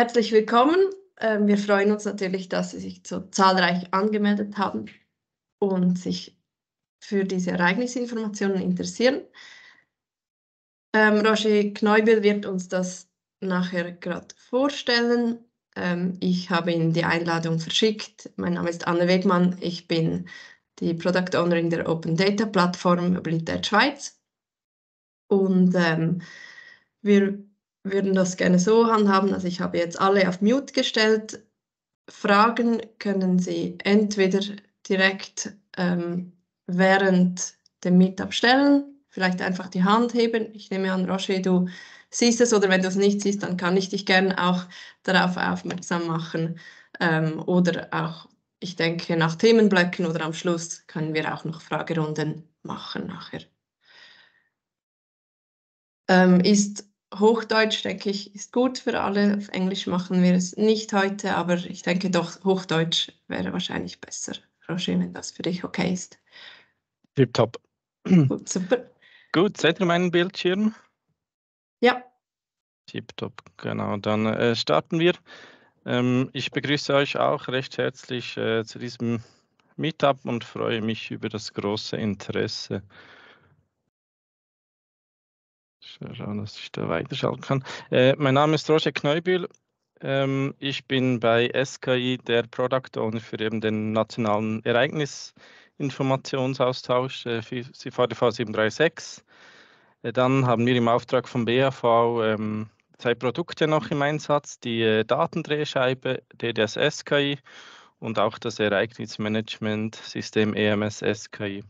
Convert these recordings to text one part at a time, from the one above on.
Herzlich willkommen. Ähm, wir freuen uns natürlich, dass Sie sich so zahlreich angemeldet haben und sich für diese Ereignisinformationen interessieren. Ähm, Roger Kneubel wird uns das nachher gerade vorstellen. Ähm, ich habe Ihnen die Einladung verschickt. Mein Name ist Anne Wegmann. Ich bin die Product Ownerin der Open Data Plattform Mobilität Schweiz. Und ähm, wir würden das gerne so handhaben. Also ich habe jetzt alle auf Mute gestellt. Fragen können Sie entweder direkt ähm, während dem Meetup stellen, vielleicht einfach die Hand heben. Ich nehme an, Roche, du siehst es oder wenn du es nicht siehst, dann kann ich dich gerne auch darauf aufmerksam machen. Ähm, oder auch, ich denke, nach Themenblöcken oder am Schluss können wir auch noch Fragerunden machen nachher. Ähm, ist Hochdeutsch, denke ich, ist gut für alle. Auf Englisch machen wir es nicht heute, aber ich denke doch, Hochdeutsch wäre wahrscheinlich besser, Roger, wenn das für dich okay ist. Tipptopp. Gut, super. Gut, seht ihr meinen Bildschirm? Ja. Tipptopp, genau. Dann äh, starten wir. Ähm, ich begrüße euch auch recht herzlich äh, zu diesem Meetup und freue mich über das große Interesse. Schauen, dass ich da weiterschalten kann. Äh, mein Name ist Roger Kneubühl. Ähm, ich bin bei SKI der Product Owner für eben den nationalen Ereignisinformationsaustausch äh, für CVDV 736. Äh, dann haben wir im Auftrag vom BAV ähm, zwei Produkte noch im Einsatz: die äh, Datendrehscheibe DDS SKI und auch das Ereignismanagement-System EMS SKI.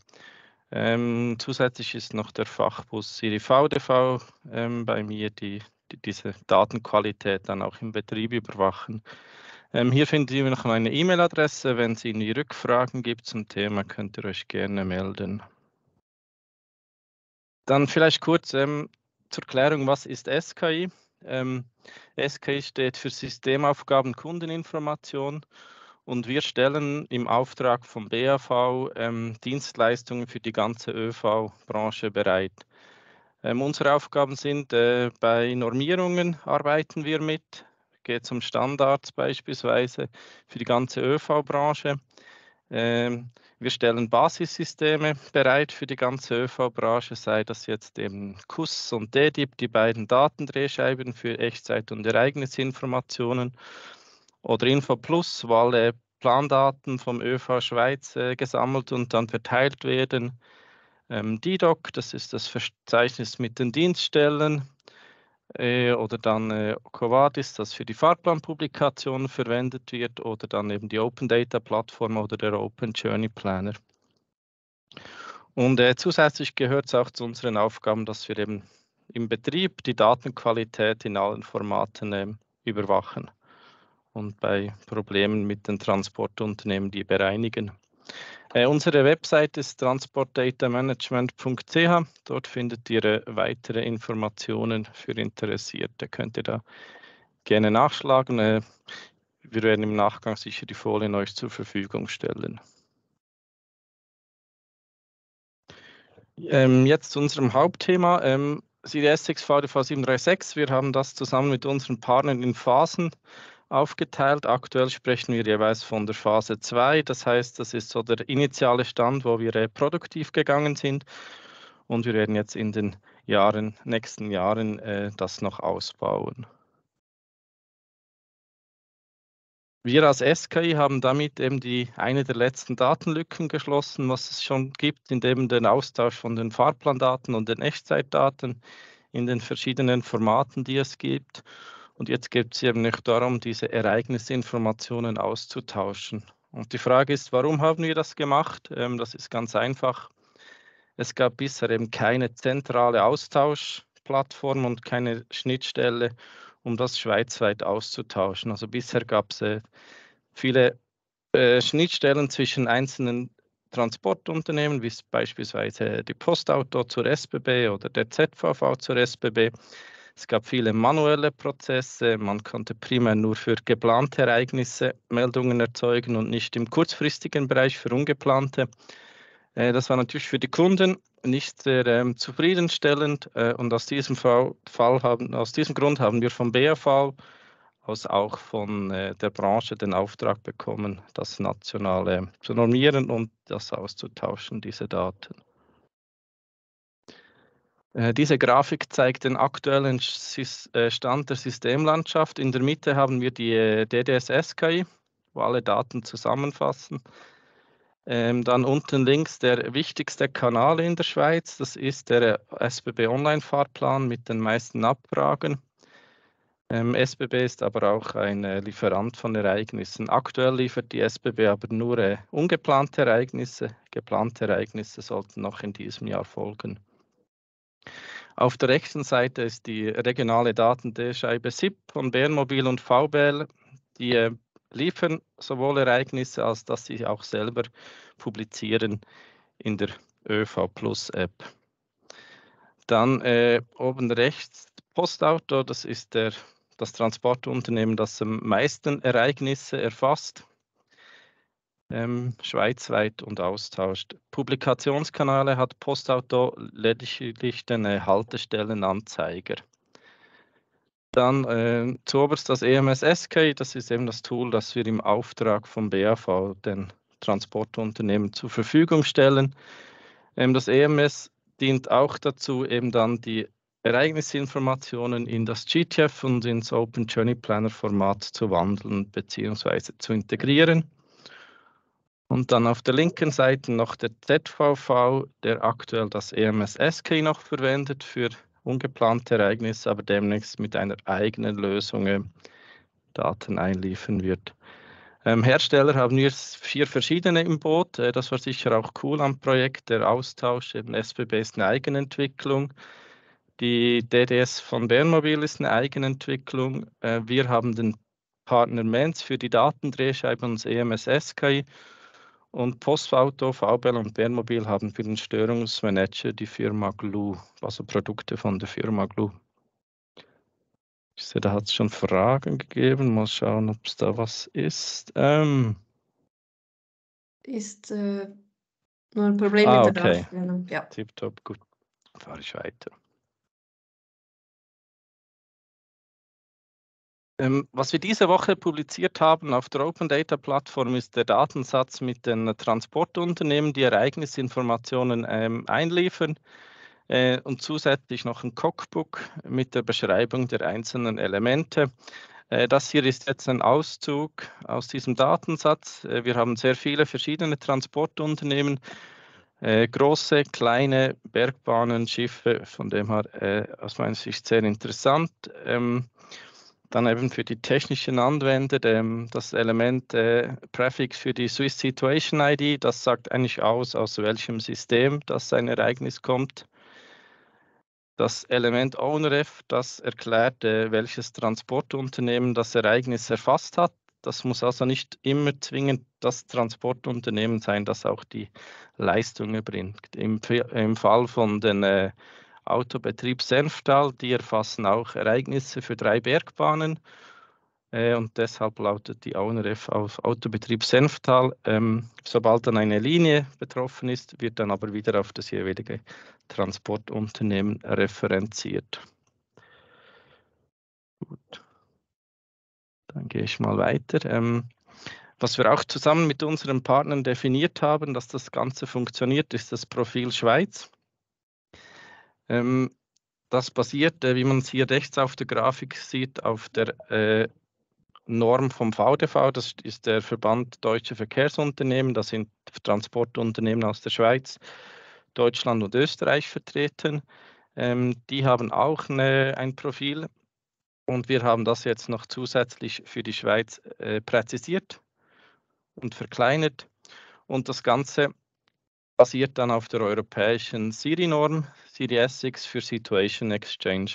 Ähm, zusätzlich ist noch der Fachbus IRV-DV ähm, bei mir, die, die, diese Datenqualität dann auch im Betrieb überwachen. Ähm, hier finden Sie noch meine E-Mail-Adresse. Wenn es Ihnen Rückfragen gibt zum Thema, könnt ihr euch gerne melden. Dann vielleicht kurz ähm, zur Klärung, was ist SKI? Ähm, SKI steht für Systemaufgaben Kundeninformation und wir stellen im Auftrag vom BAV ähm, Dienstleistungen für die ganze ÖV-Branche bereit. Ähm, unsere Aufgaben sind, äh, bei Normierungen arbeiten wir mit, geht um Standards beispielsweise für die ganze ÖV-Branche. Ähm, wir stellen Basissysteme bereit für die ganze ÖV-Branche, sei das jetzt eben KUS und DDIP, die beiden Datendrehscheiben für Echtzeit- und Ereignisinformationen oder InfoPlus, wo alle Plandaten vom ÖV Schweiz äh, gesammelt und dann verteilt werden. Ähm, DDoC, das ist das Verzeichnis mit den Dienststellen. Äh, oder dann äh, Covadis, das für die Fahrplanpublikation verwendet wird. Oder dann eben die Open Data Plattform oder der Open Journey Planner. Und äh, zusätzlich gehört es auch zu unseren Aufgaben, dass wir eben im Betrieb die Datenqualität in allen Formaten ähm, überwachen und bei Problemen mit den Transportunternehmen, die bereinigen. Äh, unsere Website ist transportdatamanagement.ch. Dort findet ihr äh, weitere Informationen für Interessierte. Könnt ihr da gerne nachschlagen. Äh, wir werden im Nachgang sicher die Folien euch zur Verfügung stellen. Ähm, jetzt zu unserem Hauptthema. Ähm, CDS6 VDV 736. Wir haben das zusammen mit unseren Partnern in Phasen aufgeteilt. Aktuell sprechen wir jeweils von der Phase 2, das heißt, das ist so der initiale Stand, wo wir äh, produktiv gegangen sind und wir werden jetzt in den Jahren, nächsten Jahren äh, das noch ausbauen. Wir als SKI haben damit eben die, eine der letzten Datenlücken geschlossen, was es schon gibt, indem den Austausch von den Fahrplandaten und den Echtzeitdaten in den verschiedenen Formaten, die es gibt. Und jetzt geht es eben nicht darum, diese Ereignisinformationen auszutauschen. Und die Frage ist, warum haben wir das gemacht? Ähm, das ist ganz einfach. Es gab bisher eben keine zentrale Austauschplattform und keine Schnittstelle, um das schweizweit auszutauschen. Also bisher gab es äh, viele äh, Schnittstellen zwischen einzelnen Transportunternehmen, wie beispielsweise die Postauto zur SBB oder der ZVV zur SBB. Es gab viele manuelle Prozesse. Man konnte primär nur für geplante Ereignisse Meldungen erzeugen und nicht im kurzfristigen Bereich für ungeplante. Äh, das war natürlich für die Kunden nicht sehr ähm, zufriedenstellend äh, und aus diesem, Fall haben, aus diesem Grund haben wir vom BAV aus auch von äh, der Branche den Auftrag bekommen, das Nationale zu normieren und das auszutauschen, diese Daten. Äh, diese Grafik zeigt den aktuellen äh, Stand der Systemlandschaft. In der Mitte haben wir die äh, DDSS-KI, wo alle Daten zusammenfassen. Ähm, dann unten links der wichtigste Kanal in der Schweiz, das ist der SBB Online-Fahrplan mit den meisten Abfragen. Ähm, SBB ist aber auch ein Lieferant von Ereignissen. Aktuell liefert die SBB aber nur ungeplante Ereignisse. Geplante Ereignisse sollten noch in diesem Jahr folgen. Auf der rechten Seite ist die regionale Datenscheibe SIP von Bernmobil und VBL, die äh, liefern sowohl Ereignisse, als dass sie auch selber publizieren in der ÖV Plus App. Dann äh, oben rechts Postauto, das ist der, das Transportunternehmen, das am meisten Ereignisse erfasst ähm, schweizweit und austauscht. Publikationskanäle hat Postauto lediglich den äh, Haltestellenanzeiger. Dann äh, zuoberst das EMS-SK, das ist eben das Tool, das wir im Auftrag vom BAV den Transportunternehmen zur Verfügung stellen. Ähm, das EMS dient auch dazu, eben dann die Ereignisinformationen in das GTF und ins Open Journey Planner Format zu wandeln bzw. zu integrieren. Und dann auf der linken Seite noch der ZVV, der aktuell das EMS-SKI noch verwendet für ungeplante Ereignisse, aber demnächst mit einer eigenen Lösung äh, Daten einliefern wird. Ähm, Hersteller haben wir vier verschiedene im Boot. Äh, das war sicher auch cool am Projekt. Der Austausch, eben SBB ist eine Eigenentwicklung. Die DDS von Bernmobil ist eine Eigenentwicklung. Äh, wir haben den Partner Menz für die Datendrehscheibe und das EMS-SKI und Postauto, VBL und Bernmobil haben für den Störungsmanager die Firma Glue, also Produkte von der Firma Glue. Ich sehe, da hat es schon Fragen gegeben. Mal schauen, ob es da was ist. Ähm ist äh, nur ein Problem ah, mit der okay. Darstellung. Ja. Tipptopp, gut. Fahre ich weiter. Ähm, was wir diese Woche publiziert haben auf der Open Data Plattform ist der Datensatz mit den Transportunternehmen, die Ereignisinformationen ähm, einliefern äh, und zusätzlich noch ein Cockbook mit der Beschreibung der einzelnen Elemente. Äh, das hier ist jetzt ein Auszug aus diesem Datensatz. Äh, wir haben sehr viele verschiedene Transportunternehmen, große, kleine Bergbahnen, Schiffe, von dem her aus meiner Sicht sehr interessant. Ähm, dann eben für die technischen Anwender ähm, das Element äh, Prefix für die Swiss Situation ID, das sagt eigentlich aus, aus welchem System das ein Ereignis kommt. Das Element OwnRef, das erklärt, äh, welches Transportunternehmen das Ereignis erfasst hat. Das muss also nicht immer zwingend das Transportunternehmen sein, das auch die Leistung erbringt. Im, im Fall von den äh, Autobetrieb Senftal, die erfassen auch Ereignisse für drei Bergbahnen. Äh, und deshalb lautet die AUNREF auf Autobetrieb Senftal. Ähm, sobald dann eine Linie betroffen ist, wird dann aber wieder auf das jeweilige Transportunternehmen referenziert. Gut, dann gehe ich mal weiter. Ähm, was wir auch zusammen mit unseren Partnern definiert haben, dass das Ganze funktioniert, ist das Profil Schweiz. Ähm, das basiert, äh, wie man es hier rechts auf der Grafik sieht, auf der äh, Norm vom VDV. Das ist der Verband Deutsche Verkehrsunternehmen. Das sind Transportunternehmen aus der Schweiz, Deutschland und Österreich vertreten. Ähm, die haben auch eine, äh, ein Profil und wir haben das jetzt noch zusätzlich für die Schweiz äh, präzisiert und verkleinert. Und das Ganze basiert dann auf der europäischen SIRI-Norm, SIRI Essex für Situation Exchange.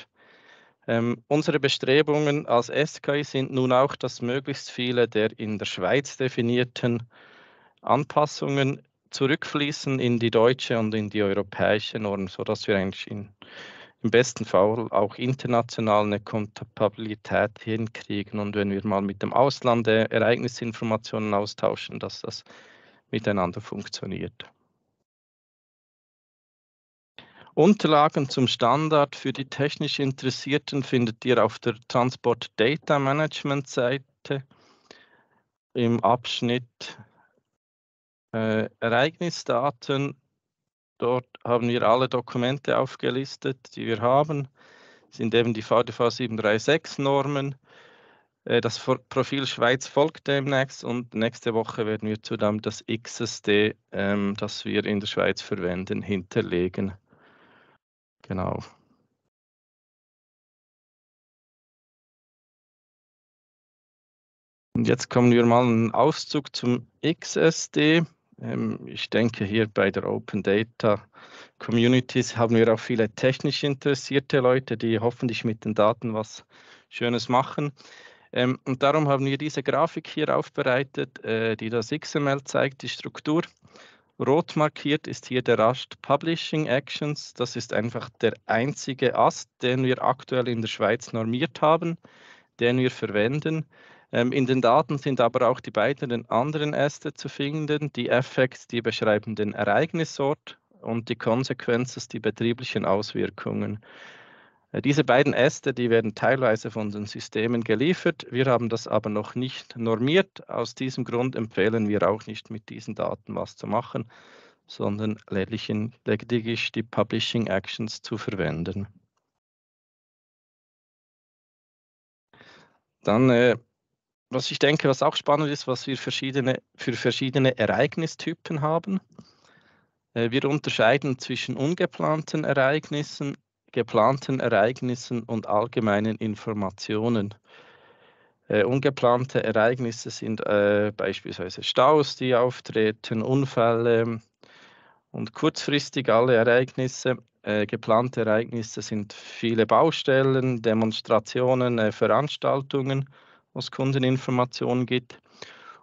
Ähm, unsere Bestrebungen als SKI sind nun auch, dass möglichst viele der in der Schweiz definierten Anpassungen zurückfließen in die deutsche und in die europäische Norm, sodass wir eigentlich in, im besten Fall auch international eine Kompatibilität hinkriegen. Und wenn wir mal mit dem Ausland Ereignisinformationen austauschen, dass das miteinander funktioniert. Unterlagen zum Standard für die technisch Interessierten findet ihr auf der Transport Data Management Seite im Abschnitt äh, Ereignisdaten. Dort haben wir alle Dokumente aufgelistet, die wir haben. Das sind eben die VDV 736-Normen. Äh, das Profil Schweiz folgt demnächst und nächste Woche werden wir zudem das XSD, ähm, das wir in der Schweiz verwenden, hinterlegen. Genau. Und jetzt kommen wir mal einen Auszug zum XSD. Ähm, ich denke, hier bei der Open Data Communities haben wir auch viele technisch interessierte Leute, die hoffentlich mit den Daten was Schönes machen. Ähm, und darum haben wir diese Grafik hier aufbereitet, äh, die das XML zeigt, die Struktur. Rot markiert ist hier der Ast Publishing Actions. Das ist einfach der einzige Ast, den wir aktuell in der Schweiz normiert haben, den wir verwenden. Ähm, in den Daten sind aber auch die beiden anderen Äste zu finden. Die Effects, die beschreiben den Ereignisort und die Konsequenzen, die betrieblichen Auswirkungen. Äh, diese beiden Äste, die werden teilweise von den Systemen geliefert. Wir haben das aber noch nicht normiert. Aus diesem Grund empfehlen wir auch nicht, mit diesen Daten was zu machen, sondern lediglich die Publishing Actions zu verwenden. Dann, äh, was ich denke, was auch spannend ist, was wir verschiedene, für verschiedene Ereignistypen haben. Äh, wir unterscheiden zwischen ungeplanten Ereignissen geplanten Ereignissen und allgemeinen Informationen. Äh, ungeplante Ereignisse sind äh, beispielsweise Staus, die auftreten, Unfälle äh, und kurzfristig alle Ereignisse. Äh, geplante Ereignisse sind viele Baustellen, Demonstrationen, äh, Veranstaltungen, wo es Kundeninformationen gibt.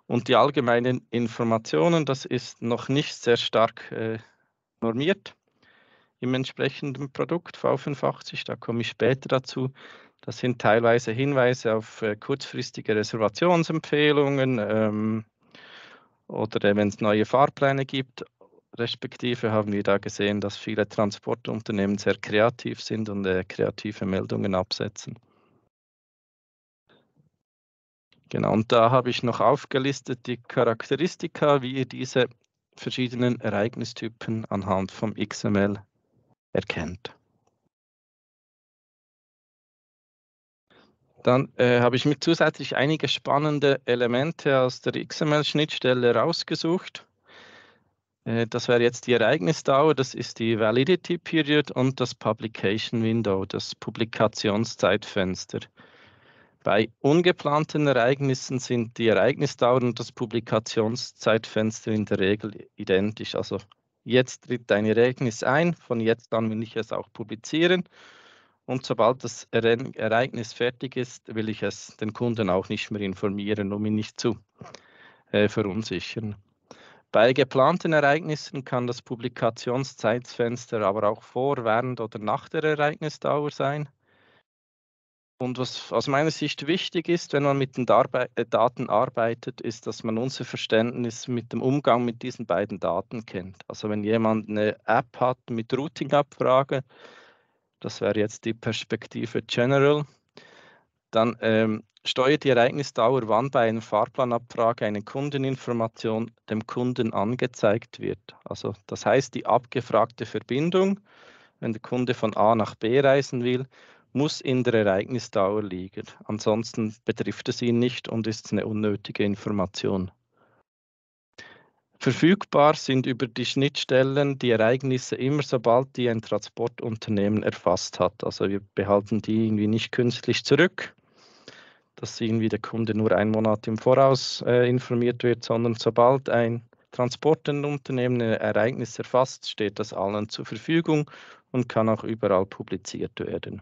Und die allgemeinen Informationen, das ist noch nicht sehr stark äh, normiert im entsprechenden Produkt V85. Da komme ich später dazu. Das sind teilweise Hinweise auf äh, kurzfristige Reservationsempfehlungen ähm, oder äh, wenn es neue Fahrpläne gibt. Respektive haben wir da gesehen, dass viele Transportunternehmen sehr kreativ sind und äh, kreative Meldungen absetzen. Genau, und da habe ich noch aufgelistet die Charakteristika, wie ihr diese verschiedenen Ereignistypen anhand vom XML erkennt. Dann äh, habe ich mir zusätzlich einige spannende Elemente aus der XML-Schnittstelle rausgesucht. Äh, das wäre jetzt die Ereignisdauer, das ist die Validity Period und das Publication Window, das Publikationszeitfenster. Bei ungeplanten Ereignissen sind die Ereignisdauer und das Publikationszeitfenster in der Regel identisch. Also jetzt tritt ein Ereignis ein, von jetzt an will ich es auch publizieren. Und sobald das Ereignis fertig ist, will ich es den Kunden auch nicht mehr informieren, um ihn nicht zu äh, verunsichern. Bei geplanten Ereignissen kann das Publikationszeitfenster aber auch vor, während oder nach der Ereignisdauer sein. Und was aus meiner Sicht wichtig ist, wenn man mit den Darbe äh, Daten arbeitet, ist, dass man unser Verständnis mit dem Umgang mit diesen beiden Daten kennt. Also wenn jemand eine App hat mit Routing-Abfrage, das wäre jetzt die Perspektive General, dann ähm, steuert die Ereignisdauer, wann bei einer Fahrplanabfrage eine Kundeninformation dem Kunden angezeigt wird. Also das heißt, die abgefragte Verbindung, wenn der Kunde von A nach B reisen will, muss in der Ereignisdauer liegen. Ansonsten betrifft es ihn nicht und ist eine unnötige Information. Verfügbar sind über die Schnittstellen die Ereignisse immer, sobald die ein Transportunternehmen erfasst hat. Also wir behalten die irgendwie nicht künstlich zurück, dass irgendwie der Kunde nur einen Monat im Voraus äh, informiert wird, sondern sobald ein Transportunternehmen ein Ereignis erfasst, steht das allen zur Verfügung und kann auch überall publiziert werden.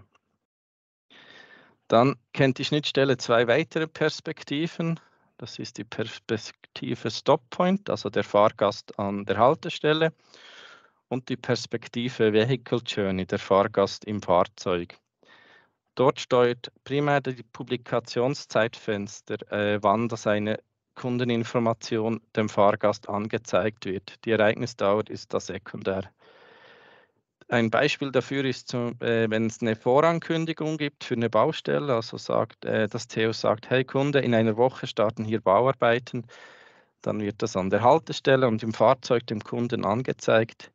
Dann kennt die Schnittstelle zwei weitere Perspektiven. Das ist die Perspektive Stop Point, also der Fahrgast an der Haltestelle, und die Perspektive Vehicle Journey, der Fahrgast im Fahrzeug. Dort steuert primär die Publikationszeitfenster, äh, wann das eine Kundeninformation dem Fahrgast angezeigt wird. Die Ereignisdauer ist da sekundär. Ein Beispiel dafür ist, äh, wenn es eine Vorankündigung gibt für eine Baustelle, also sagt, äh, das TEO sagt, hey Kunde, in einer Woche starten hier Bauarbeiten, dann wird das an der Haltestelle und im Fahrzeug dem Kunden angezeigt.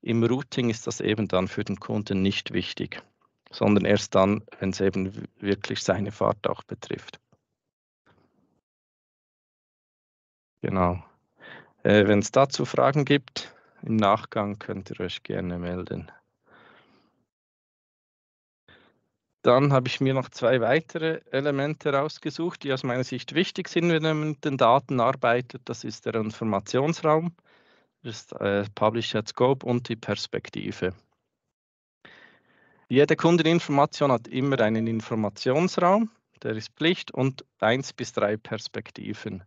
Im Routing ist das eben dann für den Kunden nicht wichtig, sondern erst dann, wenn es eben wirklich seine Fahrt auch betrifft. Genau. Äh, wenn es dazu Fragen gibt, im Nachgang könnt ihr euch gerne melden. Dann habe ich mir noch zwei weitere Elemente rausgesucht, die aus meiner Sicht wichtig sind, wenn man mit den Daten arbeitet. Das ist der Informationsraum, das ist äh, Publish Scope und die Perspektive. Jede Kundeninformation hat immer einen Informationsraum, der ist Pflicht und eins bis drei Perspektiven.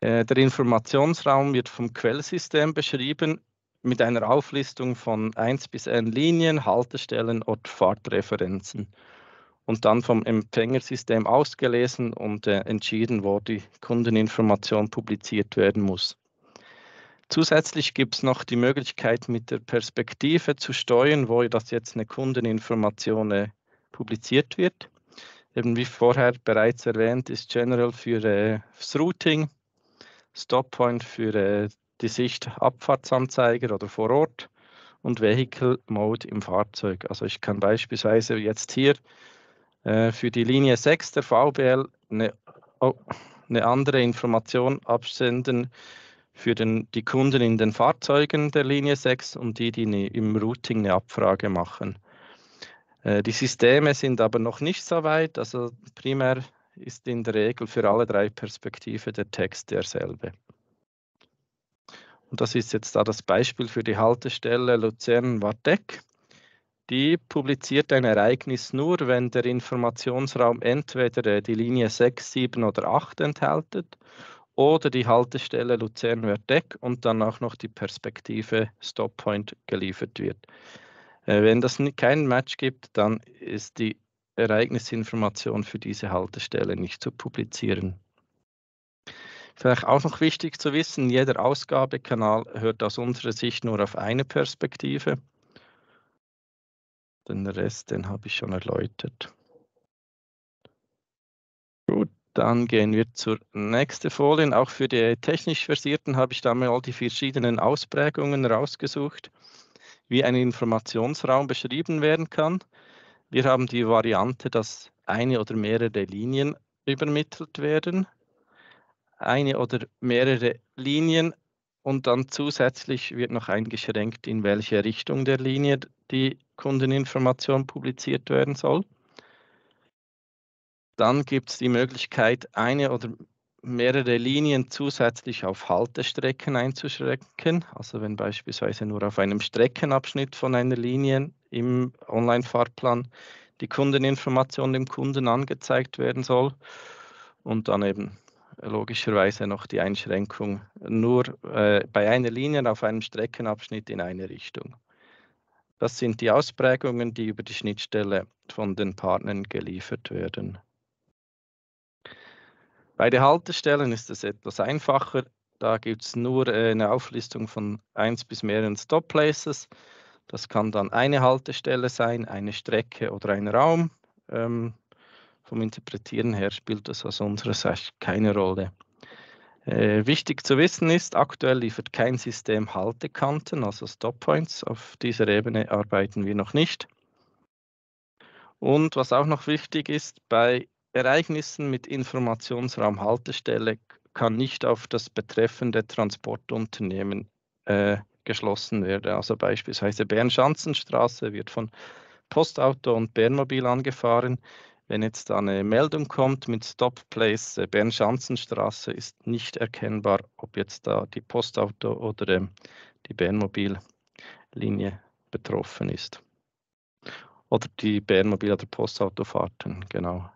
Äh, der Informationsraum wird vom Quellsystem beschrieben mit einer Auflistung von 1 bis n Linien, Haltestellen und Fahrtreferenzen und dann vom Empfängersystem ausgelesen und äh, entschieden, wo die Kundeninformation publiziert werden muss. Zusätzlich gibt es noch die Möglichkeit, mit der Perspektive zu steuern, wo das jetzt eine Kundeninformation äh, publiziert wird. Eben wie vorher bereits erwähnt, ist General für das Routing Stoppoint für äh, die Sicht Abfahrtsanzeiger oder vor Ort und Vehicle Mode im Fahrzeug. Also ich kann beispielsweise jetzt hier äh, für die Linie 6 der VBL eine, oh, eine andere Information absenden für den, die Kunden in den Fahrzeugen der Linie 6 und die, die ne, im Routing eine Abfrage machen. Äh, die Systeme sind aber noch nicht so weit, also primär ist in der Regel für alle drei Perspektiven der Text derselbe. Und das ist jetzt da das Beispiel für die Haltestelle Luzern-Wartek. Die publiziert ein Ereignis nur, wenn der Informationsraum entweder äh, die Linie 6, 7 oder 8 enthält oder die Haltestelle Luzern-Wartek und dann auch noch die Perspektive Stoppoint geliefert wird. Äh, wenn das keinen Match gibt, dann ist die Ereignisinformation für diese Haltestelle nicht zu publizieren. Vielleicht auch noch wichtig zu wissen, jeder Ausgabekanal hört aus unserer Sicht nur auf eine Perspektive. Den Rest, den habe ich schon erläutert. Gut, dann gehen wir zur nächsten Folie. Auch für die technisch Versierten habe ich da mal die verschiedenen Ausprägungen rausgesucht, wie ein Informationsraum beschrieben werden kann. Wir haben die Variante, dass eine oder mehrere Linien übermittelt werden. Eine oder mehrere Linien und dann zusätzlich wird noch eingeschränkt, in welche Richtung der Linie die Kundeninformation publiziert werden soll. Dann gibt es die Möglichkeit, eine oder mehrere Linien zusätzlich auf Haltestrecken einzuschränken. Also wenn beispielsweise nur auf einem Streckenabschnitt von einer Linie im Online-Fahrplan die Kundeninformation dem Kunden angezeigt werden soll und dann eben logischerweise noch die Einschränkung nur äh, bei einer Linie auf einem Streckenabschnitt in eine Richtung. Das sind die Ausprägungen, die über die Schnittstelle von den Partnern geliefert werden. Bei den Haltestellen ist es etwas einfacher. Da gibt es nur äh, eine Auflistung von eins bis mehreren Stop Places das kann dann eine Haltestelle sein, eine Strecke oder ein Raum. Ähm, vom Interpretieren her spielt das aus unserer Sicht keine Rolle. Äh, wichtig zu wissen ist, aktuell liefert kein System Haltekanten, also Stoppoints. Auf dieser Ebene arbeiten wir noch nicht. Und was auch noch wichtig ist, bei Ereignissen mit Informationsraum Haltestelle kann nicht auf das betreffende Transportunternehmen äh, geschlossen werde. Also beispielsweise Bern-Schanzenstraße wird von Postauto und Bernmobil angefahren. Wenn jetzt eine Meldung kommt mit Stop Place äh, Bern-Schanzenstraße, ist nicht erkennbar, ob jetzt da die Postauto oder ähm, die Bernmobil-Linie betroffen ist. Oder die Bernmobil- oder Postautofahrten, genau.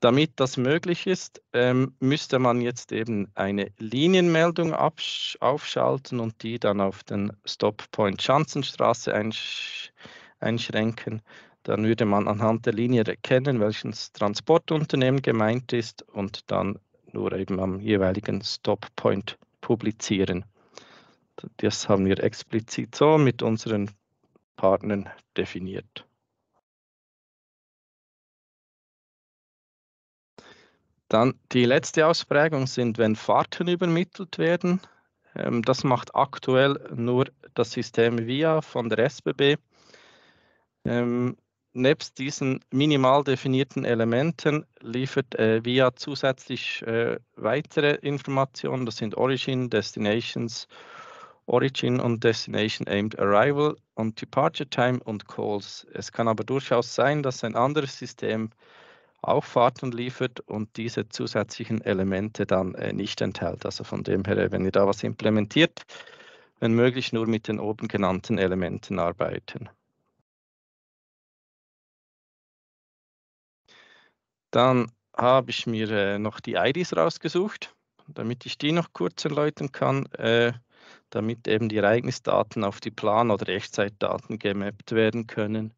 Damit das möglich ist, ähm, müsste man jetzt eben eine Linienmeldung aufschalten und die dann auf den Stoppoint Schanzenstraße einsch einschränken. Dann würde man anhand der Linie erkennen, welches Transportunternehmen gemeint ist und dann nur eben am jeweiligen Stoppoint publizieren. Das haben wir explizit so mit unseren Partnern definiert. Dann die letzte Ausprägung sind, wenn Fahrten übermittelt werden. Ähm, das macht aktuell nur das System VIA von der SBB. Ähm, nebst diesen minimal definierten Elementen liefert äh, VIA zusätzlich äh, weitere Informationen. Das sind Origin, Destinations, Origin und Destination Aimed Arrival und Departure Time und Calls. Es kann aber durchaus sein, dass ein anderes System auch Fahrten liefert und diese zusätzlichen Elemente dann äh, nicht enthält. Also von dem her, wenn ihr da was implementiert, wenn möglich nur mit den oben genannten Elementen arbeiten. Dann habe ich mir äh, noch die IDs rausgesucht, damit ich die noch kurz erläutern kann, äh, damit eben die Ereignisdaten auf die Plan- oder Echtzeitdaten gemappt werden können.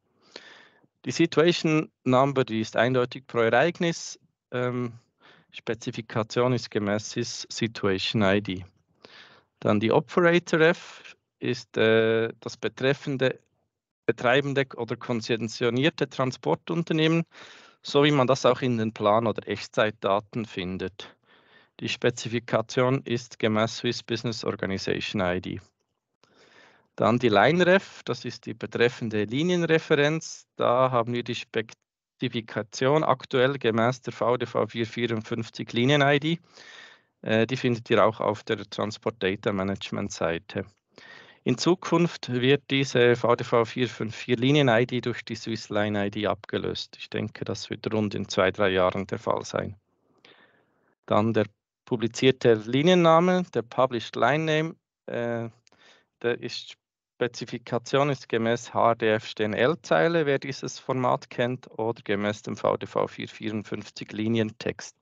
Die Situation Number, die ist eindeutig pro Ereignis. Ähm, Spezifikation ist gemäß ist Situation ID. Dann die Operator F ist äh, das betreffende, betreibende oder konzessionierte Transportunternehmen, so wie man das auch in den Plan- oder Echtzeitdaten findet. Die Spezifikation ist gemäß Swiss Business Organization ID. Dann die LineRef, das ist die betreffende Linienreferenz. Da haben wir die Spezifikation aktuell gemäß der VDV 454 Linien-ID. Äh, die findet ihr auch auf der Transport Data Management Seite. In Zukunft wird diese VDV 454 Linien-ID durch die Swiss Line-ID abgelöst. Ich denke, das wird rund in zwei, drei Jahren der Fall sein. Dann der publizierte Linienname, der Published Line Name, äh, der ist Spezifikation ist gemäß HDF stehen L-Zeile, wer dieses Format kennt, oder gemäß dem VDV 454 Linientext.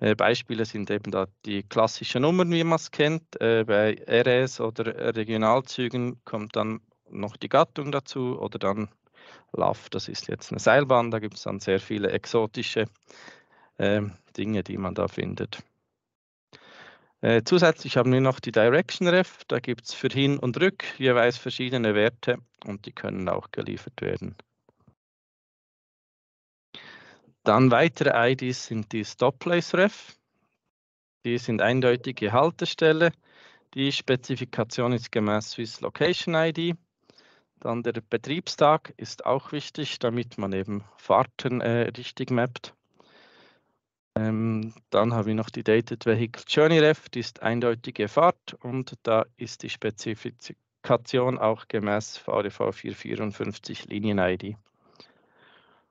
Äh, Beispiele sind eben da die klassischen Nummern, wie man es kennt. Äh, bei RS oder Regionalzügen kommt dann noch die Gattung dazu oder dann LAF, das ist jetzt eine Seilbahn, da gibt es dann sehr viele exotische äh, Dinge, die man da findet. Äh, zusätzlich haben wir noch die Direction Ref, da gibt es für Hin und Rück jeweils verschiedene Werte und die können auch geliefert werden. Dann weitere IDs sind die Stopplace Ref. Die sind eindeutige Haltestelle. Die Spezifikation ist gemäß Swiss Location ID. Dann der Betriebstag ist auch wichtig, damit man eben Fahrten äh, richtig mappt. Ähm, dann habe ich noch die Dated Vehicle Journey Ref, die ist eindeutige Fahrt und da ist die Spezifikation auch gemäß VDV 454 Linien-ID.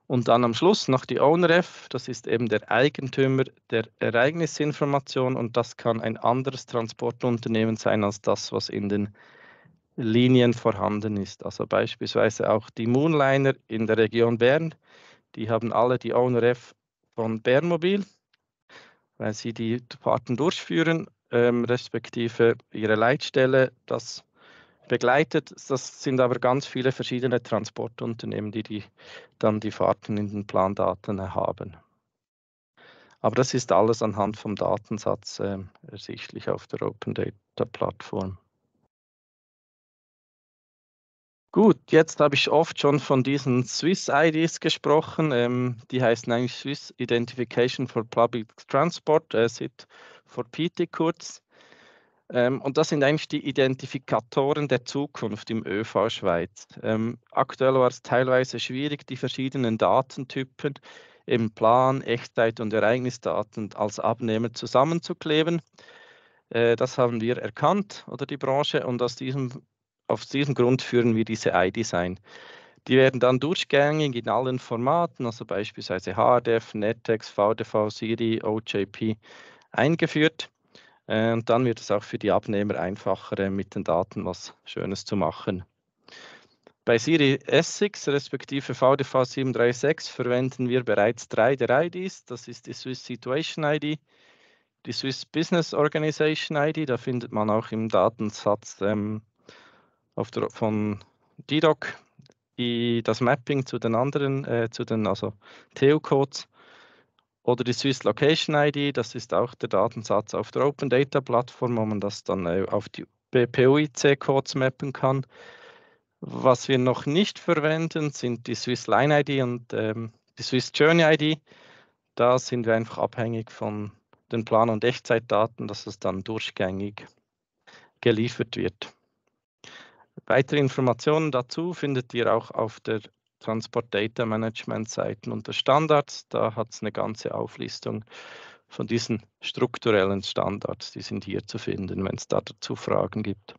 Und dann am Schluss noch die OwnRef, das ist eben der Eigentümer der Ereignisinformation und das kann ein anderes Transportunternehmen sein als das, was in den Linien vorhanden ist. Also beispielsweise auch die Moonliner in der Region Bern, die haben alle die OwnRef von Bernmobil, weil sie die Fahrten durchführen, ähm, respektive ihre Leitstelle das begleitet. Das sind aber ganz viele verschiedene Transportunternehmen, die, die dann die Fahrten in den Plandaten haben. Aber das ist alles anhand vom Datensatz äh, ersichtlich auf der Open Data Plattform. Gut, jetzt habe ich oft schon von diesen Swiss IDs gesprochen. Ähm, die heißen eigentlich Swiss Identification for Public Transport, äh, SIT for PT kurz. Ähm, und das sind eigentlich die Identifikatoren der Zukunft im ÖV Schweiz. Ähm, aktuell war es teilweise schwierig, die verschiedenen Datentypen im Plan, Echtzeit- und Ereignisdaten als Abnehmer zusammenzukleben. Äh, das haben wir erkannt oder die Branche und aus diesem aus diesem Grund führen wir diese IDs ein. Die werden dann durchgängig in allen Formaten, also beispielsweise HDF, NetX, VDV, Siri, OJP, eingeführt. Äh, und dann wird es auch für die Abnehmer einfacher, mit den Daten was Schönes zu machen. Bei Siri Essex respektive VDV 736 verwenden wir bereits drei der IDs. Das ist die Swiss Situation ID, die Swiss Business Organization ID, da findet man auch im Datensatz ähm, der, von DDoC die, das Mapping zu den anderen, äh, zu den also TU-Codes oder die Swiss Location ID, das ist auch der Datensatz auf der Open Data Plattform, wo man das dann äh, auf die POIC-Codes mappen kann. Was wir noch nicht verwenden, sind die Swiss Line ID und ähm, die Swiss Journey ID. Da sind wir einfach abhängig von den Plan- und Echtzeitdaten, dass es dann durchgängig geliefert wird. Weitere Informationen dazu findet ihr auch auf der Transport Data Management Seiten unter Standards. Da hat es eine ganze Auflistung von diesen strukturellen Standards. Die sind hier zu finden, wenn es dazu Fragen gibt.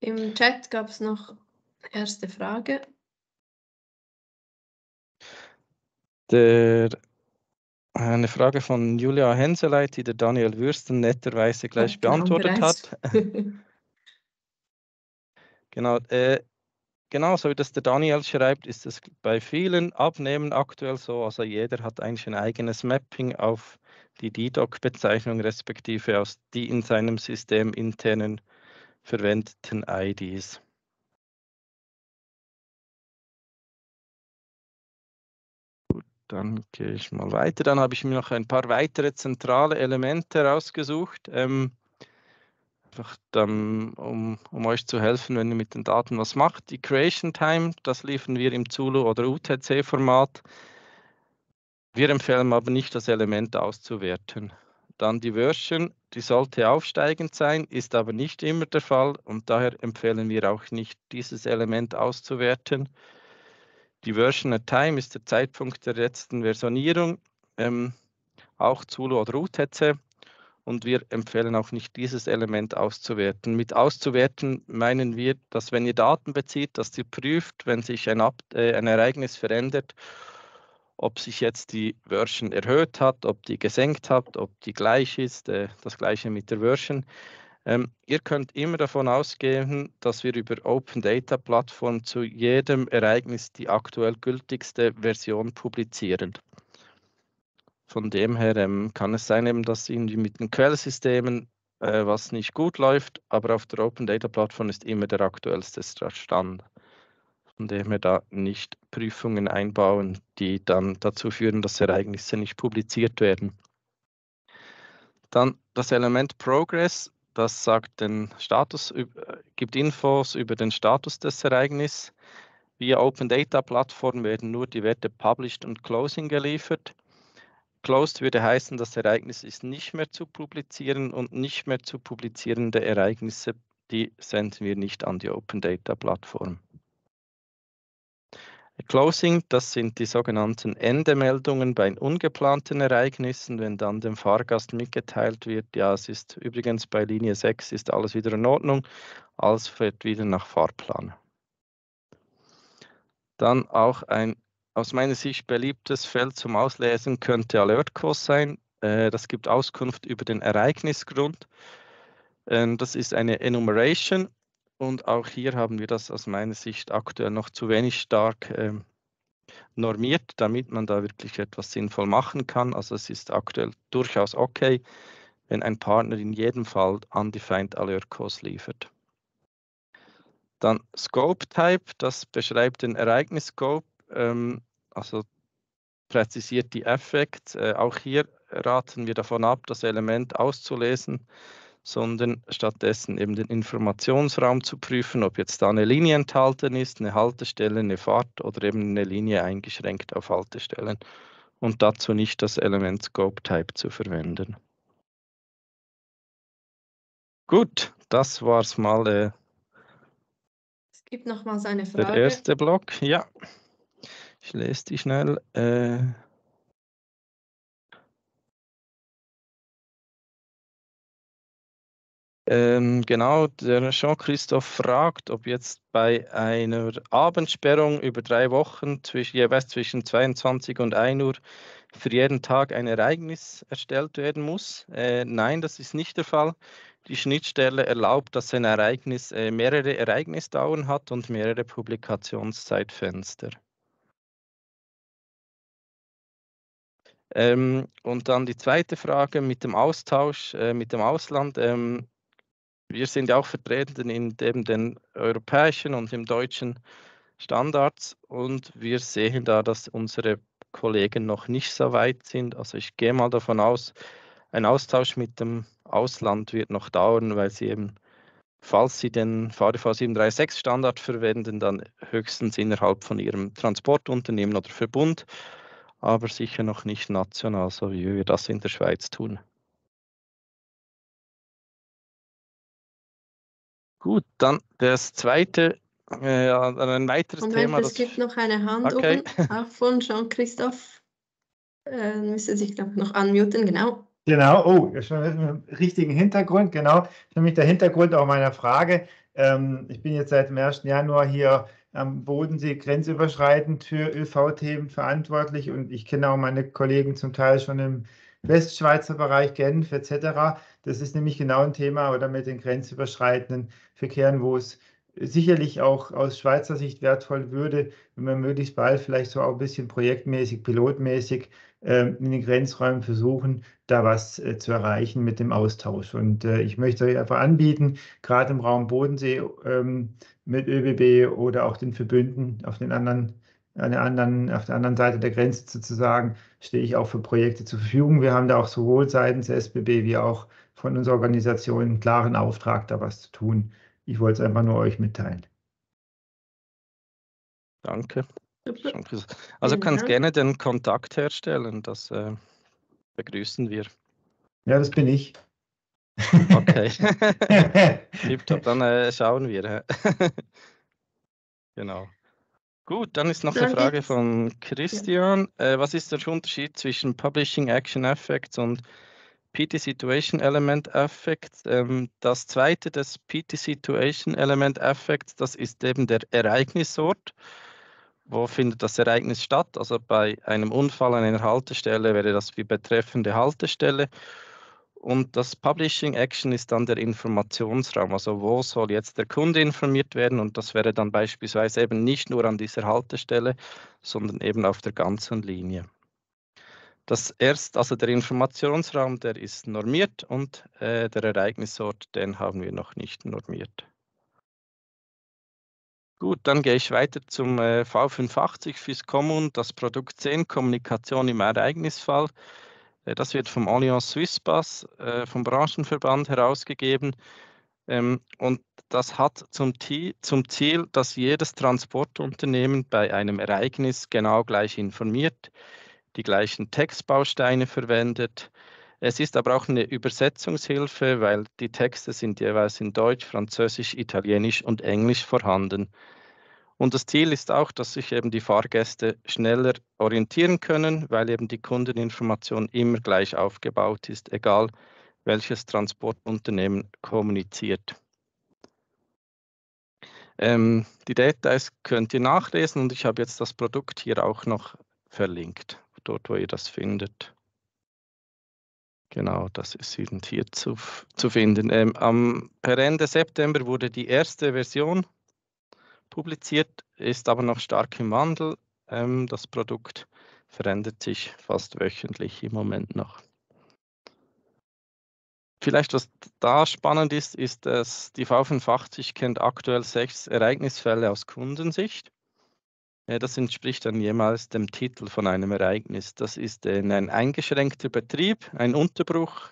Im Chat gab es noch erste Frage. Der, eine Frage von Julia Henseleit, die der Daniel Würsten netterweise gleich ja, beantwortet hat. Genau, äh, genau so wie das der Daniel schreibt, ist es bei vielen Abnehmen aktuell so. Also jeder hat eigentlich ein eigenes Mapping auf die DDoC-Bezeichnung respektive aus die in seinem System internen verwendeten IDs. Gut, dann gehe ich mal weiter. Dann habe ich mir noch ein paar weitere zentrale Elemente rausgesucht. Ähm, einfach dann, um, um euch zu helfen, wenn ihr mit den Daten was macht. Die Creation Time, das liefern wir im Zulu- oder UTC-Format. Wir empfehlen aber nicht, das Element auszuwerten. Dann die Version, die sollte aufsteigend sein, ist aber nicht immer der Fall und daher empfehlen wir auch nicht, dieses Element auszuwerten. Die Version at Time ist der Zeitpunkt der letzten Versionierung, ähm, auch Zulu oder UTC und wir empfehlen auch nicht, dieses Element auszuwerten. Mit auszuwerten meinen wir, dass wenn ihr Daten bezieht, dass ihr prüft, wenn sich ein, Ab äh, ein Ereignis verändert, ob sich jetzt die Version erhöht hat, ob die gesenkt hat, ob die gleich ist, äh, das gleiche mit der Version. Ähm, ihr könnt immer davon ausgehen, dass wir über Open Data Plattform zu jedem Ereignis die aktuell gültigste Version publizieren. Von dem her ähm, kann es sein, eben, dass irgendwie mit den Quellsystemen äh, was nicht gut läuft, aber auf der Open Data Plattform ist immer der aktuellste Stand. Von dem her da nicht Prüfungen einbauen, die dann dazu führen, dass Ereignisse nicht publiziert werden. Dann das Element Progress, das sagt den Status, äh, gibt Infos über den Status des Ereignisses. Via Open Data Plattform werden nur die Werte Published und Closing geliefert. Closed würde heißen, das Ereignis ist nicht mehr zu publizieren und nicht mehr zu publizierende Ereignisse, die senden wir nicht an die Open Data Plattform. Closing, das sind die sogenannten Endemeldungen bei ungeplanten Ereignissen, wenn dann dem Fahrgast mitgeteilt wird, ja, es ist übrigens bei Linie 6 ist alles wieder in Ordnung, alles fährt wieder nach Fahrplan. Dann auch ein aus meiner Sicht beliebtes Feld zum Auslesen könnte Alert Alertkurs sein. Äh, das gibt Auskunft über den Ereignisgrund. Ähm, das ist eine Enumeration und auch hier haben wir das aus meiner Sicht aktuell noch zu wenig stark ähm, normiert, damit man da wirklich etwas sinnvoll machen kann. Also es ist aktuell durchaus okay, wenn ein Partner in jedem Fall Undefined Alert Course liefert. Dann Scope Type, das beschreibt den Ereignis Scope ähm, also präzisiert die Effekt. Äh, auch hier raten wir davon ab, das Element auszulesen, sondern stattdessen eben den Informationsraum zu prüfen, ob jetzt da eine Linie enthalten ist, eine Haltestelle, eine Fahrt oder eben eine Linie eingeschränkt auf Haltestellen und dazu nicht das Element Scope Type zu verwenden. Gut, das war's mal. Äh, es gibt noch mal so eine Frage. Der erste Block, ja. Ich lese die schnell. Äh, ähm, genau, der Jean-Christophe fragt, ob jetzt bei einer Abendsperrung über drei Wochen zwischen, jeweils zwischen 22 und 1 Uhr für jeden Tag ein Ereignis erstellt werden muss. Äh, nein, das ist nicht der Fall. Die Schnittstelle erlaubt, dass ein Ereignis äh, mehrere Ereignisdauern hat und mehrere Publikationszeitfenster. Ähm, und dann die zweite Frage mit dem Austausch äh, mit dem Ausland. Ähm, wir sind ja auch vertreten in eben den europäischen und im deutschen Standards und wir sehen da, dass unsere Kollegen noch nicht so weit sind. Also ich gehe mal davon aus, ein Austausch mit dem Ausland wird noch dauern, weil sie eben, falls sie den VDV 736 Standard verwenden, dann höchstens innerhalb von ihrem Transportunternehmen oder Verbund aber sicher noch nicht national, so wie wir das in der Schweiz tun. Gut, dann das zweite, äh, ein weiteres Moment, Thema. Es gibt noch eine Hand okay. oben, auch von Jean-Christophe. Äh, müsste sich, glaube ich, noch anmuten, genau. Genau, oh, schon mit dem richtigen Hintergrund, genau. Nämlich der Hintergrund auch meiner Frage. Ähm, ich bin jetzt seit dem 1. Januar hier am Bodensee grenzüberschreitend für ÖV-Themen verantwortlich und ich kenne auch meine Kollegen zum Teil schon im Westschweizer Bereich, Genf etc. Das ist nämlich genau ein Thema oder mit den grenzüberschreitenden Verkehren, wo es sicherlich auch aus Schweizer Sicht wertvoll würde, wenn man möglichst bald vielleicht so auch ein bisschen projektmäßig, pilotmäßig ähm, in den Grenzräumen versuchen, da was äh, zu erreichen mit dem Austausch. Und äh, ich möchte euch einfach anbieten, gerade im Raum Bodensee ähm, mit ÖBB oder auch den Verbünden auf den anderen an der anderen, auf der anderen Seite der Grenze sozusagen, stehe ich auch für Projekte zur Verfügung. Wir haben da auch sowohl seitens der SBB wie auch von unserer Organisation einen klaren Auftrag, da was zu tun. Ich wollte es einfach nur euch mitteilen. Danke. Also kannst gerne den Kontakt herstellen, das äh, begrüßen wir. Ja, das bin ich. Okay. Tipptopp, dann äh, schauen wir. genau. Gut, dann ist noch dann eine Frage geht's. von Christian. Ja. Äh, was ist der Unterschied zwischen Publishing Action Effects und PT Situation Element Effect? Ähm, das zweite, das PT Situation Element Effect, das ist eben der Ereignisort wo findet das Ereignis statt. Also bei einem Unfall an einer Haltestelle wäre das die betreffende Haltestelle. Und das Publishing Action ist dann der Informationsraum, also wo soll jetzt der Kunde informiert werden und das wäre dann beispielsweise eben nicht nur an dieser Haltestelle, sondern eben auf der ganzen Linie. Das erste, also der Informationsraum, der ist normiert und äh, der Ereignisort, den haben wir noch nicht normiert. Gut, dann gehe ich weiter zum äh, V85 fürs Common, das Produkt 10, Kommunikation im Ereignisfall. Äh, das wird vom Allianz Swisspass, äh, vom Branchenverband herausgegeben. Ähm, und das hat zum, zum Ziel, dass jedes Transportunternehmen bei einem Ereignis genau gleich informiert, die gleichen Textbausteine verwendet, es ist aber auch eine Übersetzungshilfe, weil die Texte sind jeweils in Deutsch, Französisch, Italienisch und Englisch vorhanden. Und das Ziel ist auch, dass sich eben die Fahrgäste schneller orientieren können, weil eben die Kundeninformation immer gleich aufgebaut ist, egal welches Transportunternehmen kommuniziert. Ähm, die Details könnt ihr nachlesen und ich habe jetzt das Produkt hier auch noch verlinkt, dort wo ihr das findet. Genau, das ist eben hier zu, zu finden. Ähm, am, per Ende September wurde die erste Version publiziert, ist aber noch stark im Wandel. Ähm, das Produkt verändert sich fast wöchentlich im Moment noch. Vielleicht, was da spannend ist, ist, dass die V85 kennt aktuell sechs Ereignisfälle aus Kundensicht. Das entspricht dann jemals dem Titel von einem Ereignis. Das ist äh, ein eingeschränkter Betrieb, ein Unterbruch,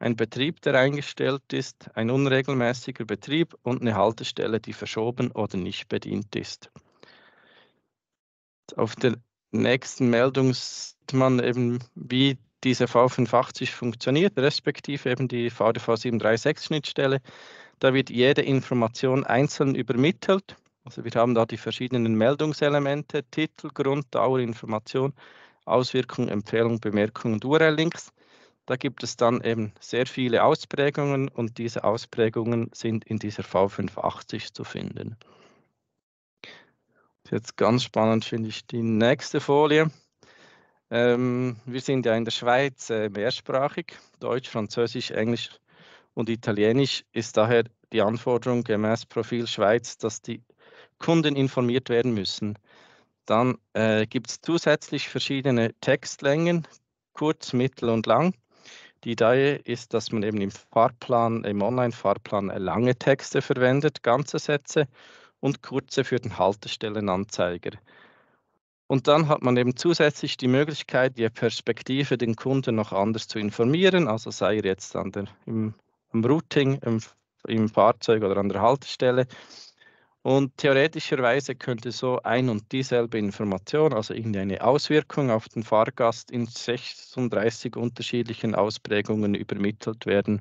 ein Betrieb, der eingestellt ist, ein unregelmäßiger Betrieb und eine Haltestelle, die verschoben oder nicht bedient ist. Auf der nächsten Meldung sieht man eben, wie diese V85 funktioniert, respektive eben die VDV 736-Schnittstelle. Da wird jede Information einzeln übermittelt also wir haben da die verschiedenen Meldungselemente, Titel, Grund, Dauer, Information, Auswirkung, Empfehlung, Bemerkung und URL-Links. Da gibt es dann eben sehr viele Ausprägungen und diese Ausprägungen sind in dieser V580 zu finden. Jetzt ganz spannend finde ich die nächste Folie. Ähm, wir sind ja in der Schweiz äh, mehrsprachig. Deutsch, Französisch, Englisch und Italienisch ist daher die Anforderung gemäß Profil Schweiz, dass die Kunden informiert werden müssen. Dann äh, gibt es zusätzlich verschiedene Textlängen, kurz, mittel und lang. Die Idee ist, dass man eben im Fahrplan, im Online-Fahrplan äh, lange Texte verwendet, ganze Sätze und kurze für den Haltestellenanzeiger. Und dann hat man eben zusätzlich die Möglichkeit, die Perspektive den Kunden noch anders zu informieren, also sei er jetzt an der, im, im Routing, im, im Fahrzeug oder an der Haltestelle und theoretischerweise könnte so ein und dieselbe Information, also irgendeine Auswirkung auf den Fahrgast in 36 unterschiedlichen Ausprägungen übermittelt werden.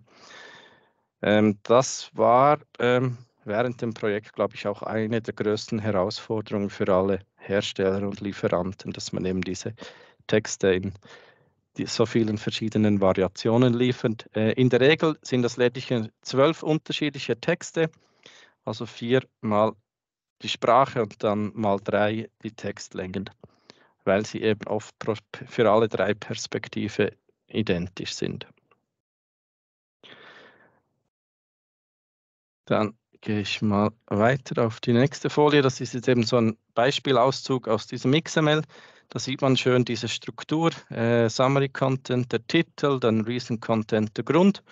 Ähm, das war ähm, während dem Projekt, glaube ich, auch eine der größten Herausforderungen für alle Hersteller und Lieferanten, dass man eben diese Texte in die, so vielen verschiedenen Variationen liefert. Äh, in der Regel sind das lediglich zwölf unterschiedliche Texte also viermal die Sprache und dann mal drei die Textlängen, weil sie eben oft für alle drei Perspektive identisch sind. Dann gehe ich mal weiter auf die nächste Folie. Das ist jetzt eben so ein Beispielauszug aus diesem XML. Da sieht man schön diese Struktur, äh, Summary Content, der Titel, dann Reason Content, der Grund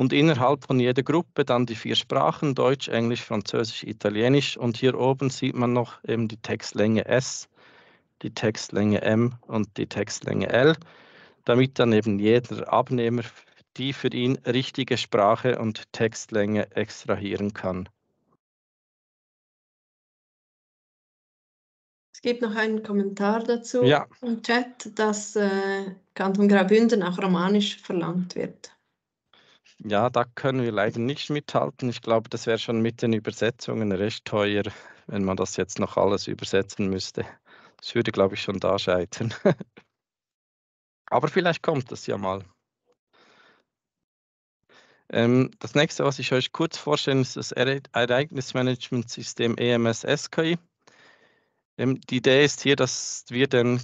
und innerhalb von jeder Gruppe dann die vier Sprachen Deutsch, Englisch, Französisch, Italienisch und hier oben sieht man noch eben die Textlänge S, die Textlänge M und die Textlänge L, damit dann eben jeder Abnehmer die für ihn richtige Sprache und Textlänge extrahieren kann. Es gibt noch einen Kommentar dazu ja. im Chat, dass äh, Kanton Graubünden auch Romanisch verlangt wird. Ja, da können wir leider nicht mithalten. Ich glaube, das wäre schon mit den Übersetzungen recht teuer, wenn man das jetzt noch alles übersetzen müsste. Das würde, glaube ich, schon da scheitern. Aber vielleicht kommt das ja mal. Ähm, das nächste, was ich euch kurz vorstellen, ist das Ereignismanagementsystem EMS SKI. Ähm, die Idee ist hier, dass wir den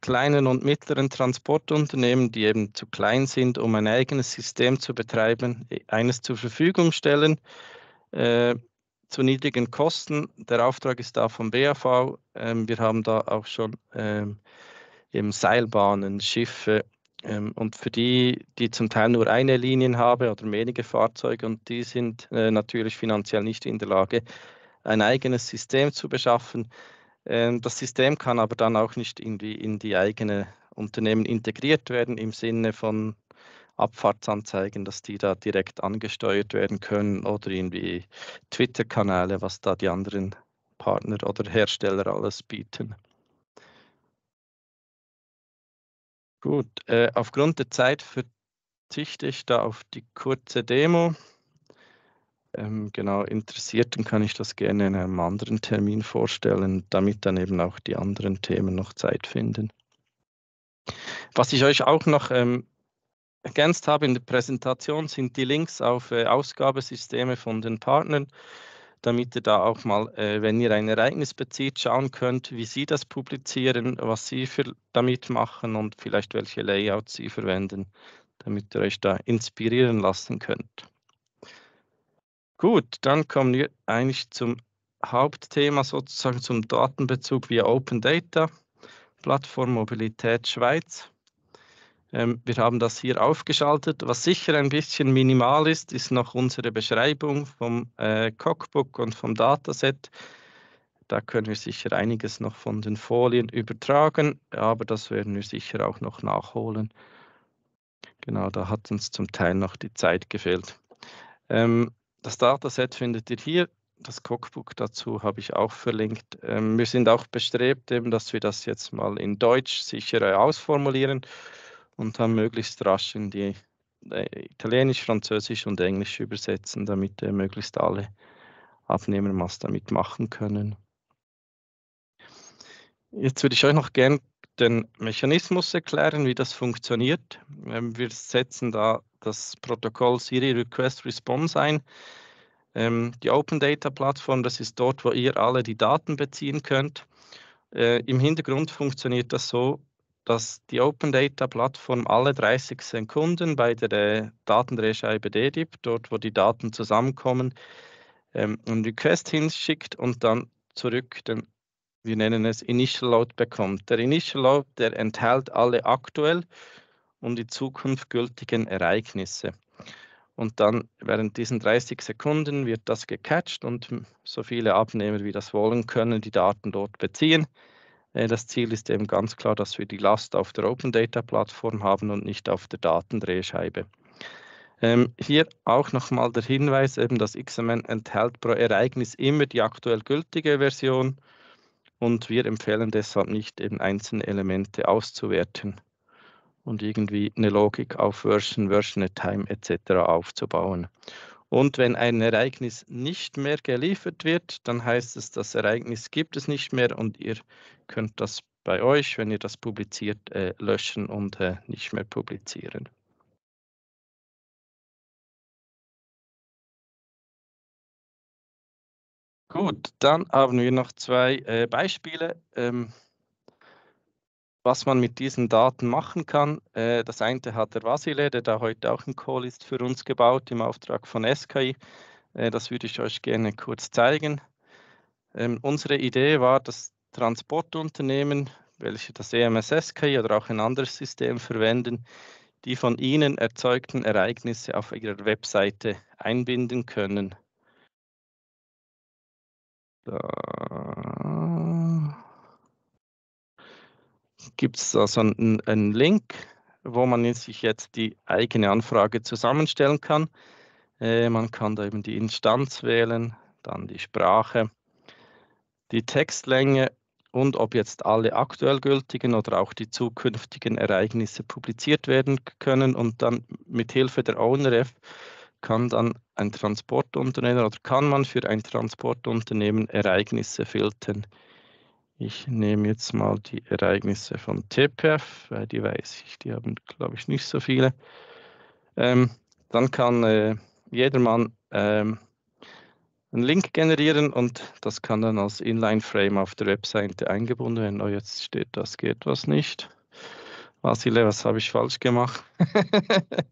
kleinen und mittleren Transportunternehmen, die eben zu klein sind, um ein eigenes System zu betreiben, eines zur Verfügung stellen äh, zu niedrigen Kosten. Der Auftrag ist da vom BAV. Ähm, wir haben da auch schon ähm, eben Seilbahnen, Schiffe ähm, und für die, die zum Teil nur eine Linie haben oder wenige Fahrzeuge und die sind äh, natürlich finanziell nicht in der Lage, ein eigenes System zu beschaffen ähm, das System kann aber dann auch nicht in die, in die eigene Unternehmen integriert werden im Sinne von Abfahrtsanzeigen, dass die da direkt angesteuert werden können oder irgendwie Twitter-Kanäle, was da die anderen Partner oder Hersteller alles bieten. Gut, äh, aufgrund der Zeit verzichte ich da auf die kurze Demo ähm, genau dann kann ich das gerne in einem anderen Termin vorstellen, damit dann eben auch die anderen Themen noch Zeit finden. Was ich euch auch noch ähm, ergänzt habe in der Präsentation, sind die Links auf äh, Ausgabesysteme von den Partnern, damit ihr da auch mal, äh, wenn ihr ein Ereignis bezieht, schauen könnt, wie sie das publizieren, was sie für, damit machen und vielleicht welche Layouts sie verwenden, damit ihr euch da inspirieren lassen könnt. Gut, dann kommen wir eigentlich zum Hauptthema sozusagen zum Datenbezug via Open Data, Plattform Mobilität Schweiz. Ähm, wir haben das hier aufgeschaltet. Was sicher ein bisschen minimal ist, ist noch unsere Beschreibung vom äh, Cockbook und vom Dataset. Da können wir sicher einiges noch von den Folien übertragen, aber das werden wir sicher auch noch nachholen. Genau, da hat uns zum Teil noch die Zeit gefehlt. Ähm, das Dataset findet ihr hier. Das Cookbook dazu habe ich auch verlinkt. Ähm, wir sind auch bestrebt, eben, dass wir das jetzt mal in Deutsch sicherer ausformulieren und dann möglichst rasch in die äh, Italienisch, Französisch und Englisch übersetzen, damit äh, möglichst alle Abnehmer was damit machen können. Jetzt würde ich euch noch gern den Mechanismus erklären, wie das funktioniert. Ähm, wir setzen da das Protokoll Siri Request Response ein. Ähm, die Open Data Plattform, das ist dort, wo ihr alle die Daten beziehen könnt. Äh, Im Hintergrund funktioniert das so, dass die Open Data Plattform alle 30 Sekunden bei der äh, Datendrehscheibe DDIP, dort wo die Daten zusammenkommen, ähm, einen Request hinschickt und dann zurück den, wir nennen es Initial Load bekommt. Der Initial Load, der enthält alle aktuell um die gültigen Ereignisse. Und dann während diesen 30 Sekunden wird das gecatcht und so viele Abnehmer wie das wollen können die Daten dort beziehen. Äh, das Ziel ist eben ganz klar, dass wir die Last auf der Open Data Plattform haben und nicht auf der Datendrehscheibe. Ähm, hier auch nochmal der Hinweis, eben das XMN enthält pro Ereignis immer die aktuell gültige Version und wir empfehlen deshalb nicht eben einzelne Elemente auszuwerten und irgendwie eine Logik auf Version, Version at Time etc. aufzubauen. Und wenn ein Ereignis nicht mehr geliefert wird, dann heißt es, das Ereignis gibt es nicht mehr und ihr könnt das bei euch, wenn ihr das publiziert, äh, löschen und äh, nicht mehr publizieren. Gut, dann haben wir noch zwei äh, Beispiele. Ähm, was man mit diesen Daten machen kann. Äh, das eine hat der Vasile, der da heute auch im Call ist, für uns gebaut im Auftrag von SKI. Äh, das würde ich euch gerne kurz zeigen. Ähm, unsere Idee war, dass Transportunternehmen, welche das EMS SKI oder auch ein anderes System verwenden, die von ihnen erzeugten Ereignisse auf ihrer Webseite einbinden können. Da gibt es also einen, einen, Link, wo man sich jetzt die eigene Anfrage zusammenstellen kann. Äh, man kann da eben die Instanz wählen, dann die Sprache, die Textlänge und ob jetzt alle aktuell gültigen oder auch die zukünftigen Ereignisse publiziert werden können. Und dann mit Hilfe der OwnRef kann dann ein Transportunternehmen oder kann man für ein Transportunternehmen Ereignisse filtern. Ich nehme jetzt mal die Ereignisse von TPF, weil die weiß ich, die haben, glaube ich, nicht so viele. Ähm, dann kann äh, jedermann ähm, einen Link generieren und das kann dann als Inline-Frame auf der Webseite eingebunden werden. Oh, jetzt steht, das geht was nicht. Vasile, was habe ich falsch gemacht?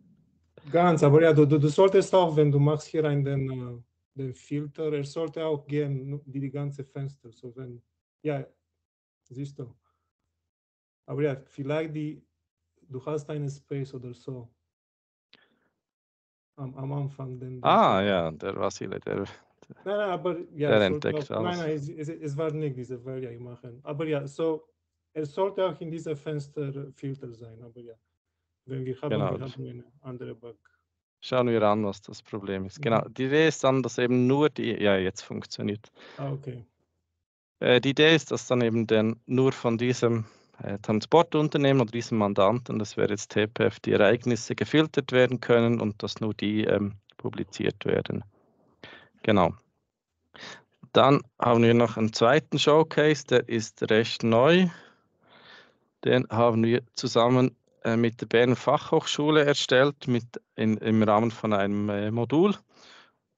Ganz, aber ja, du, du, du solltest auch, wenn du machst hier einen den, äh, den Filter, er sollte auch gehen, wie die ganze Fenster. So wenn, ja, siehst du. Aber ja, vielleicht die, du hast einen Space oder so. Am, am Anfang. Den, ah, ja, der Vasile, der. Nein, nein, aber ja, der entdeckt auch, alles. Nein, nein, es, es, es war nicht diese Varia ja, machen. Aber ja, so, es sollte auch in diesem Fenster Filter sein, aber ja. Wenn wir haben, genau. wir haben eine andere Bug. Schauen wir an, was das Problem ist. Genau. Mhm. Die Idee ist dann, dass eben nur die. Ja, jetzt funktioniert. Ah, okay. Äh, die Idee ist, dass dann eben den, nur von diesem äh, Transportunternehmen oder diesem Mandanten, das wäre jetzt TPF, die Ereignisse gefiltert werden können und dass nur die ähm, publiziert werden. Genau. Dann haben wir noch einen zweiten Showcase, der ist recht neu. Den haben wir zusammen äh, mit der Berner Fachhochschule erstellt mit in, im Rahmen von einem äh, Modul.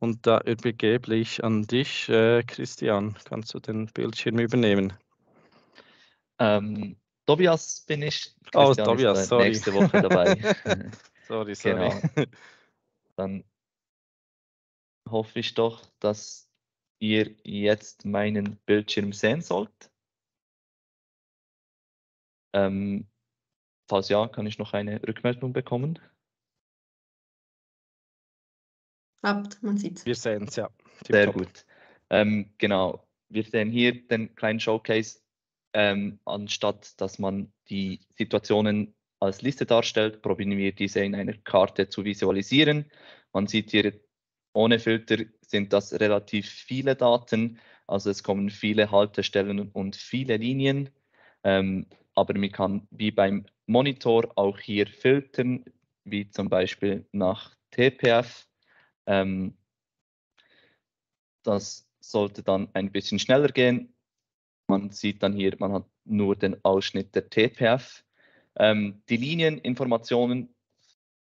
Und da übergebe ich an dich, äh, Christian. Kannst du den Bildschirm übernehmen? Ähm, Tobias bin ich. Oh, Christian oh, Tobias, sorry. Nächste Woche dabei. sorry, sorry. Genau. Dann hoffe ich doch, dass ihr jetzt meinen Bildschirm sehen sollt. Ähm, falls ja, kann ich noch eine Rückmeldung bekommen. Klappt, man sieht Wir sehen es, ja. Tip Sehr top. gut. Ähm, genau, wir sehen hier den kleinen Showcase. Ähm, anstatt dass man die Situationen als Liste darstellt, probieren wir diese in einer Karte zu visualisieren. Man sieht hier, ohne Filter sind das relativ viele Daten. Also es kommen viele Haltestellen und viele Linien. Ähm, aber man kann wie beim Monitor auch hier filtern, wie zum Beispiel nach TPF ähm, das sollte dann ein bisschen schneller gehen. Man sieht dann hier, man hat nur den Ausschnitt der TPF. Ähm, die Linieninformationen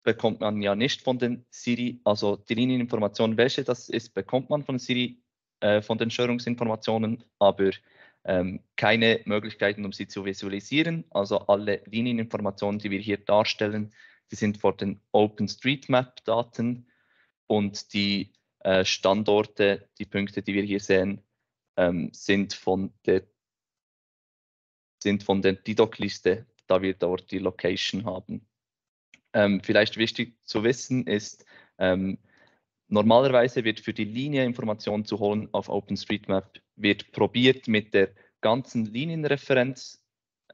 bekommt man ja nicht von den Siri, also die Linieninformationen, welche das ist, bekommt man von Siri, äh, von den Störungsinformationen, aber ähm, keine Möglichkeiten, um sie zu visualisieren. Also alle Linieninformationen, die wir hier darstellen, die sind vor den OpenStreetMap-Daten und die äh, Standorte, die Punkte, die wir hier sehen, ähm, sind von der sind von der DDoC-Liste, da wir dort die Location haben. Ähm, vielleicht wichtig zu wissen ist, ähm, normalerweise wird für die Linie Informationen zu holen auf OpenStreetMap, wird probiert mit der ganzen Linienreferenz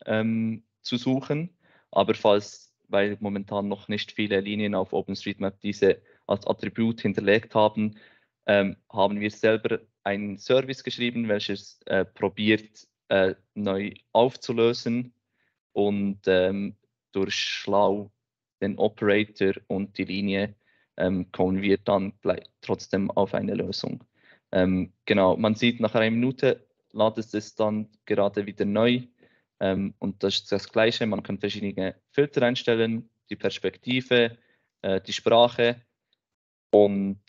ähm, zu suchen, aber falls, weil momentan noch nicht viele Linien auf OpenStreetMap diese als Attribut hinterlegt haben, ähm, haben wir selber einen Service geschrieben, welches äh, probiert äh, neu aufzulösen und ähm, durch schlau den Operator und die Linie ähm, kommen wir dann trotzdem auf eine Lösung. Ähm, genau, man sieht nach einer Minute ladet es dann gerade wieder neu ähm, und das ist das Gleiche. Man kann verschiedene Filter einstellen, die Perspektive, äh, die Sprache und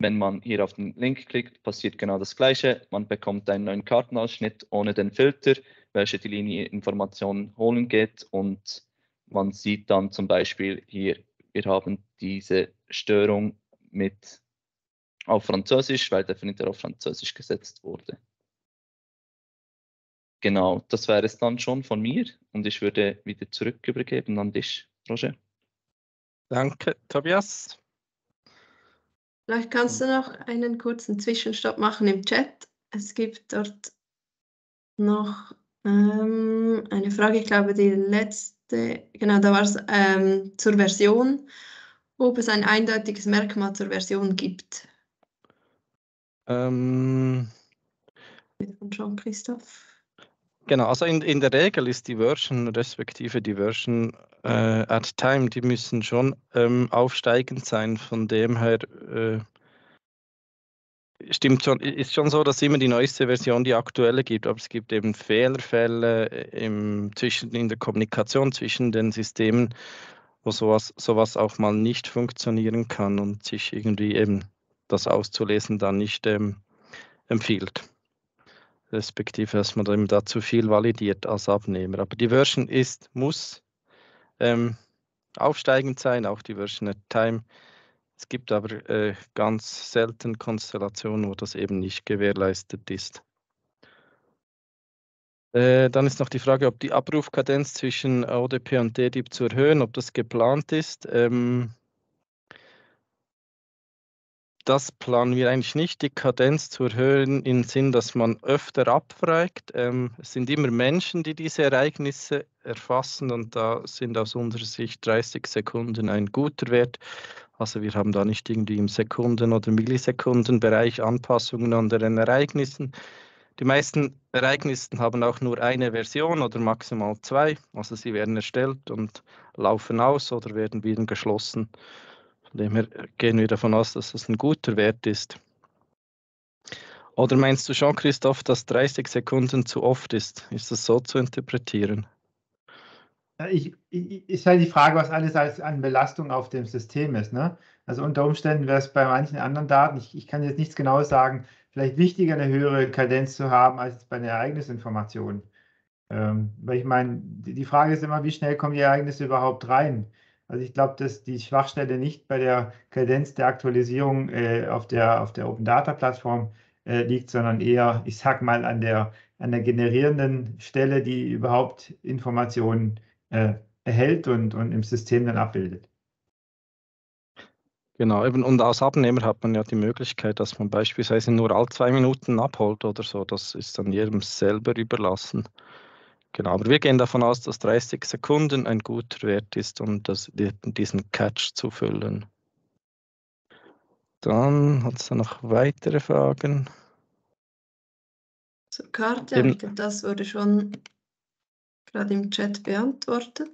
wenn man hier auf den Link klickt, passiert genau das Gleiche. Man bekommt einen neuen Kartenausschnitt ohne den Filter, welcher die Linieninformationen holen geht. Und man sieht dann zum Beispiel hier, wir haben diese Störung mit auf Französisch, weil der Filter auf Französisch gesetzt wurde. Genau, das wäre es dann schon von mir und ich würde wieder zurück übergeben an dich, Roger. Danke, Tobias. Vielleicht kannst du noch einen kurzen Zwischenstopp machen im Chat. Es gibt dort noch ähm, eine Frage, ich glaube, die letzte, genau, da war es ähm, zur Version, ob es ein eindeutiges Merkmal zur Version gibt. Ähm, Von jean christophe Genau, also in, in der Regel ist die Version respektive Diversion äh, at Time, die müssen schon ähm, aufsteigend sein. Von dem her äh, stimmt schon, ist schon so, dass immer die neueste Version die aktuelle gibt, aber es gibt eben Fehlerfälle äh, im, zwischen, in der Kommunikation zwischen den Systemen, wo sowas, sowas auch mal nicht funktionieren kann und sich irgendwie eben das auszulesen dann nicht ähm, empfiehlt respektive dass man eben da zu viel validiert als Abnehmer. Aber die Version ist, muss ähm, aufsteigend sein, auch die Version at Time. Es gibt aber äh, ganz selten Konstellationen, wo das eben nicht gewährleistet ist. Äh, dann ist noch die Frage, ob die Abrufkadenz zwischen ODP und DDIP zu erhöhen, ob das geplant ist. Ähm, das planen wir eigentlich nicht, die Kadenz zu erhöhen, im Sinn, dass man öfter abfragt. Ähm, es sind immer Menschen, die diese Ereignisse erfassen und da sind aus unserer Sicht 30 Sekunden ein guter Wert. Also wir haben da nicht irgendwie im Sekunden- oder Millisekundenbereich Anpassungen an den Ereignissen. Die meisten Ereignisse haben auch nur eine Version oder maximal zwei. Also sie werden erstellt und laufen aus oder werden wieder geschlossen. Von dem her gehen wir davon aus, dass das ein guter Wert ist. Oder meinst du schon, Christoph, dass 30 Sekunden zu oft ist? Ist das so zu interpretieren? Ich, ich, ist halt die Frage, was alles als, an Belastung auf dem System ist. Ne? Also unter Umständen wäre es bei manchen anderen Daten, ich, ich kann jetzt nichts genau sagen, vielleicht wichtiger, eine höhere Kadenz zu haben als bei einer Ereignisinformation. Ähm, weil ich meine, die Frage ist immer, wie schnell kommen die Ereignisse überhaupt rein? Also ich glaube, dass die Schwachstelle nicht bei der Kadenz der Aktualisierung äh, auf, der, auf der Open Data Plattform äh, liegt, sondern eher, ich sag mal, an der, an der generierenden Stelle, die überhaupt Informationen äh, erhält und, und im System dann abbildet. Genau, eben und als Abnehmer hat man ja die Möglichkeit, dass man beispielsweise nur all zwei Minuten abholt oder so. Das ist dann jedem selber überlassen. Genau, aber wir gehen davon aus, dass 30 Sekunden ein guter Wert ist, um das, diesen Catch zu füllen. Dann hat es da noch weitere Fragen. Zur Karte, Eben, das wurde schon gerade im Chat beantwortet.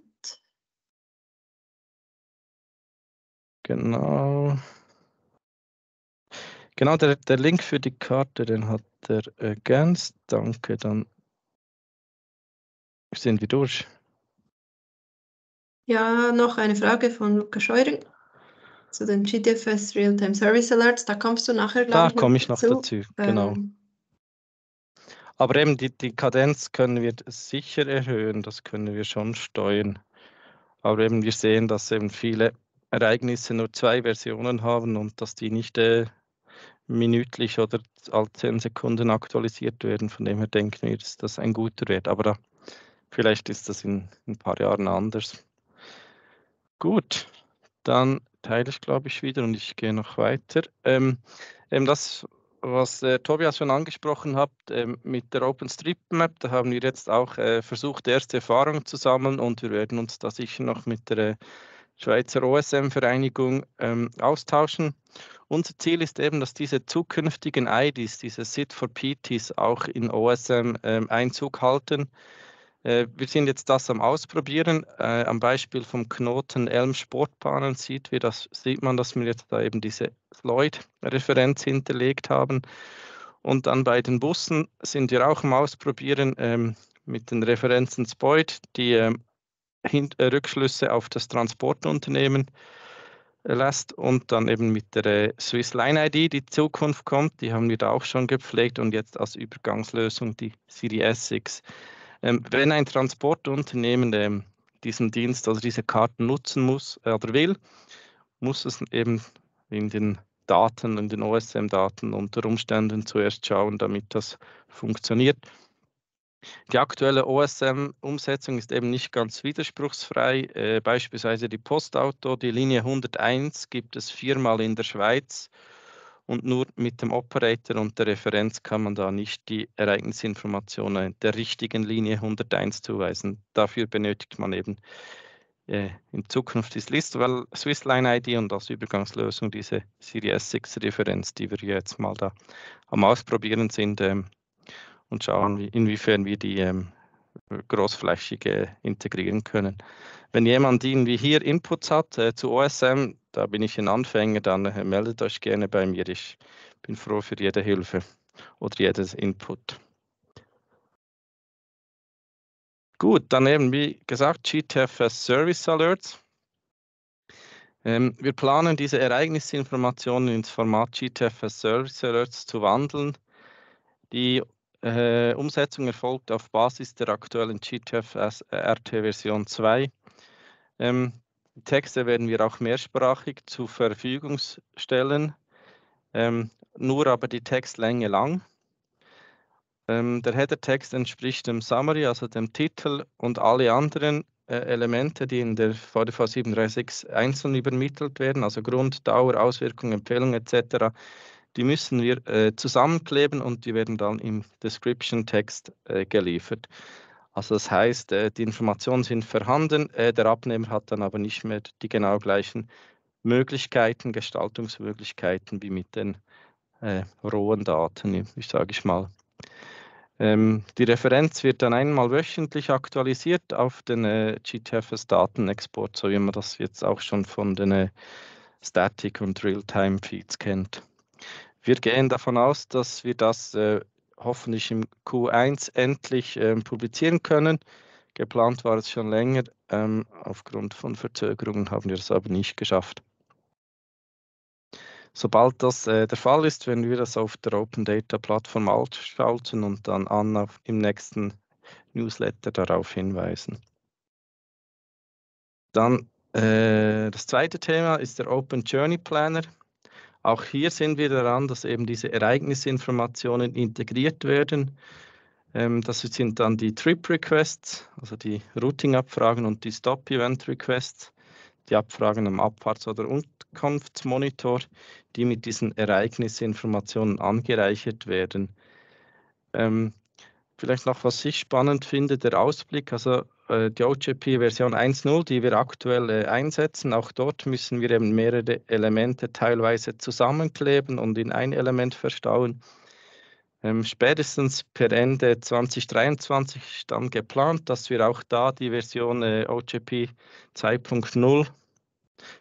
Genau. Genau, der, der Link für die Karte, den hat er ergänzt. Danke dann sind wir durch. Ja, noch eine Frage von Luca Scheuring zu den GTFS Real-Time Service Alerts. Da kommst du nachher, gleich. da Da komme ich noch dazu, dazu. genau. Ähm, aber eben die, die Kadenz können wir sicher erhöhen, das können wir schon steuern. Aber eben wir sehen, dass eben viele Ereignisse nur zwei Versionen haben und dass die nicht äh, minütlich oder alle zehn Sekunden aktualisiert werden. Von dem her denken wir, dass das ein guter Wert. Aber da Vielleicht ist das in, in ein paar Jahren anders. Gut, dann teile ich, glaube ich, wieder und ich gehe noch weiter. Ähm, ähm, das, was äh, Tobias schon angesprochen hat, ähm, mit der OpenStreetMap, da haben wir jetzt auch äh, versucht, erste Erfahrungen zu sammeln und wir werden uns da sicher noch mit der äh, Schweizer OSM-Vereinigung ähm, austauschen. Unser Ziel ist eben, dass diese zukünftigen IDs, diese Sit for PTs, auch in OSM ähm, Einzug halten. Äh, wir sind jetzt das am Ausprobieren. Äh, am Beispiel vom Knoten Elm Sportbahnen sieht, wie das, sieht man, dass wir jetzt da eben diese lloyd referenz hinterlegt haben. Und dann bei den Bussen sind wir auch am Ausprobieren ähm, mit den Referenzen Spoid, die ähm, äh, Rückschlüsse auf das Transportunternehmen äh, lässt und dann eben mit der Swiss Line ID, die Zukunft kommt, die haben wir da auch schon gepflegt und jetzt als Übergangslösung die Siri SX. Ähm, wenn ein Transportunternehmen ähm, diesen Dienst, also diese Karten nutzen muss äh, oder will, muss es eben in den Daten, in den OSM-Daten unter Umständen zuerst schauen, damit das funktioniert. Die aktuelle OSM-Umsetzung ist eben nicht ganz widerspruchsfrei. Äh, beispielsweise die Postauto, die Linie 101 gibt es viermal in der Schweiz und nur mit dem Operator und der Referenz kann man da nicht die Ereignisinformationen der richtigen Linie 101 zuweisen. Dafür benötigt man eben äh, in Zukunft die Swissline ID und als Übergangslösung diese Series 6 Referenz, die wir jetzt mal da am Ausprobieren sind ähm, und schauen, wie, inwiefern wir die ähm, großflächig integrieren können. Wenn jemand irgendwie hier Inputs hat äh, zu OSM, da bin ich ein Anfänger, dann äh, meldet euch gerne bei mir. Ich bin froh für jede Hilfe oder jedes Input. Gut, dann eben wie gesagt, GTFS Service Alerts. Ähm, wir planen diese Ereignisinformationen ins Format GTFS Service Alerts zu wandeln. Die äh, Umsetzung erfolgt auf Basis der aktuellen GTFS RT Version 2. Ähm, die Texte werden wir auch mehrsprachig zur Verfügung stellen, ähm, nur aber die Textlänge lang. Ähm, der Header-Text entspricht dem Summary, also dem Titel und alle anderen äh, Elemente, die in der VDV 736 einzeln übermittelt werden, also Grund, Dauer, Auswirkung, Empfehlung etc., die müssen wir äh, zusammenkleben und die werden dann im Description-Text äh, geliefert. Also das heißt, äh, die Informationen sind vorhanden, äh, der Abnehmer hat dann aber nicht mehr die genau gleichen Möglichkeiten, Gestaltungsmöglichkeiten wie mit den äh, rohen Daten, ich sage ich mal. Ähm, die Referenz wird dann einmal wöchentlich aktualisiert auf den äh, GTFS-Datenexport, so wie man das jetzt auch schon von den äh, Static- und Realtime-Feeds kennt. Wir gehen davon aus, dass wir das äh, hoffentlich im Q1 endlich ähm, publizieren können. Geplant war es schon länger. Ähm, aufgrund von Verzögerungen haben wir es aber nicht geschafft. Sobald das äh, der Fall ist, werden wir das auf der Open Data Plattform ausschalten und dann Anna im nächsten Newsletter darauf hinweisen. Dann äh, das zweite Thema ist der Open Journey Planner. Auch hier sind wir daran, dass eben diese Ereignisinformationen integriert werden. Ähm, das sind dann die Trip Requests, also die Routing-Abfragen und die Stop-Event-Requests, die Abfragen am Abfahrts- oder Ankunftsmonitor, die mit diesen Ereignisinformationen angereichert werden. Ähm, vielleicht noch, was ich spannend finde, der Ausblick. Also äh, die OGP Version 1.0, die wir aktuell äh, einsetzen. Auch dort müssen wir eben mehrere Elemente teilweise zusammenkleben und in ein Element verstauen. Ähm, spätestens per Ende 2023 ist dann geplant, dass wir auch da die Version äh, OGP 2.0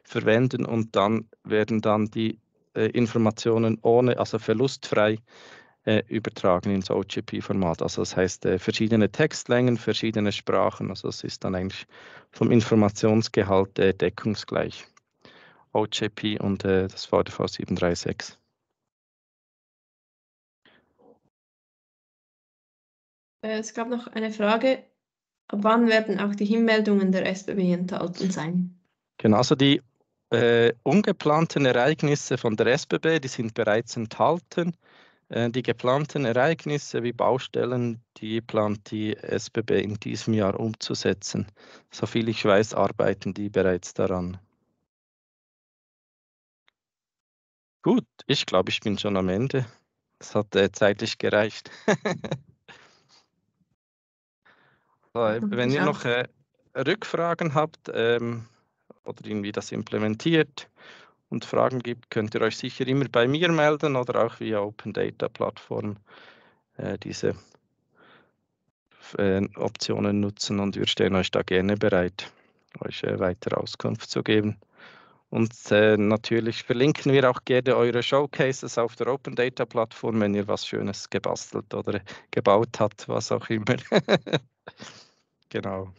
verwenden und dann werden dann die äh, Informationen ohne, also verlustfrei äh, übertragen ins OGP-Format. Also das heißt äh, verschiedene Textlängen, verschiedene Sprachen. Also es ist dann eigentlich vom Informationsgehalt äh, deckungsgleich. OJP und das VDV 736. Es gab noch eine Frage. Ab wann werden auch die Hinmeldungen der SBB enthalten sein? Genau, also die äh, ungeplanten Ereignisse von der SBB, die sind bereits enthalten. Äh, die geplanten Ereignisse wie Baustellen, die plant die SBB in diesem Jahr umzusetzen. Soviel ich weiß, arbeiten die bereits daran. Gut, ich glaube, ich bin schon am Ende. Das hat äh, zeitlich gereicht. so, äh, wenn ihr noch äh, Rückfragen habt ähm, oder irgendwie das implementiert, und Fragen gibt, könnt ihr euch sicher immer bei mir melden oder auch via Open Data Plattform äh, diese äh, Optionen nutzen und wir stehen euch da gerne bereit, euch äh, weitere Auskunft zu geben. Und äh, natürlich verlinken wir auch gerne eure Showcases auf der Open Data Plattform, wenn ihr was Schönes gebastelt oder gebaut habt, was auch immer. genau.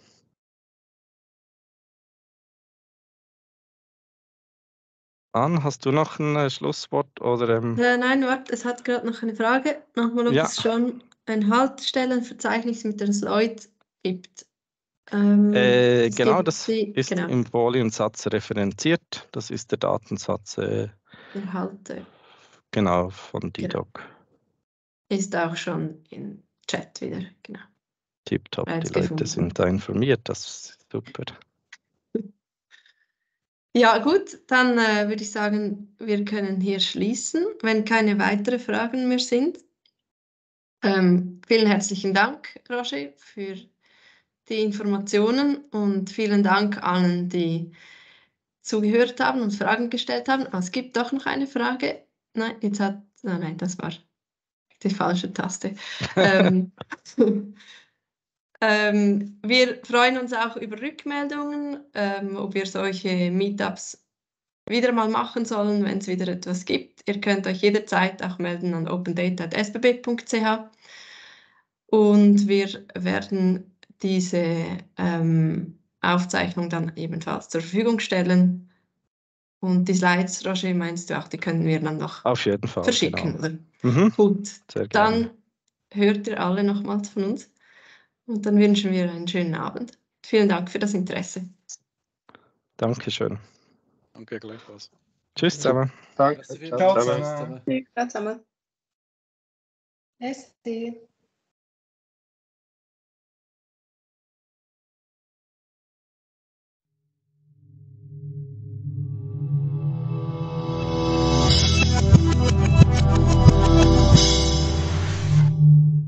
an. Hast du noch ein äh, Schlusswort? Oder, ähm? äh, nein, warte, es hat gerade noch eine Frage. Nochmal, ob ja. es schon ein Haltestellenverzeichnis mit den Slides gibt. Ähm, äh, genau, gibt das die, ist genau. im Foliensatz referenziert. Das ist der Datensatz. Äh, der Halte. Genau, von genau. DDoC. Genau. Ist auch schon im Chat wieder, genau. Tipptopp, die Leute sind da informiert, das ist super. Ja, gut, dann äh, würde ich sagen, wir können hier schließen, wenn keine weiteren Fragen mehr sind. Ähm, vielen herzlichen Dank, Roger, für die Informationen und vielen Dank allen, die zugehört haben und Fragen gestellt haben. Ah, es gibt doch noch eine Frage. Nein, jetzt hat. Ah, nein, das war die falsche Taste. ähm, Ähm, wir freuen uns auch über Rückmeldungen, ähm, ob wir solche Meetups wieder mal machen sollen, wenn es wieder etwas gibt. Ihr könnt euch jederzeit auch melden an opendata.sbb.ch und wir werden diese ähm, Aufzeichnung dann ebenfalls zur Verfügung stellen. Und die Slides, Roger, meinst du auch, die können wir dann noch Auf jeden Fall, verschicken, genau. Mhm. Gut, dann hört ihr alle nochmals von uns. Und dann wünschen wir einen schönen Abend. Vielen Dank für das Interesse. Dankeschön. Danke, gleichfalls. Tschüss zusammen. Danke. Also Ciao zusammen. Ciao zusammen.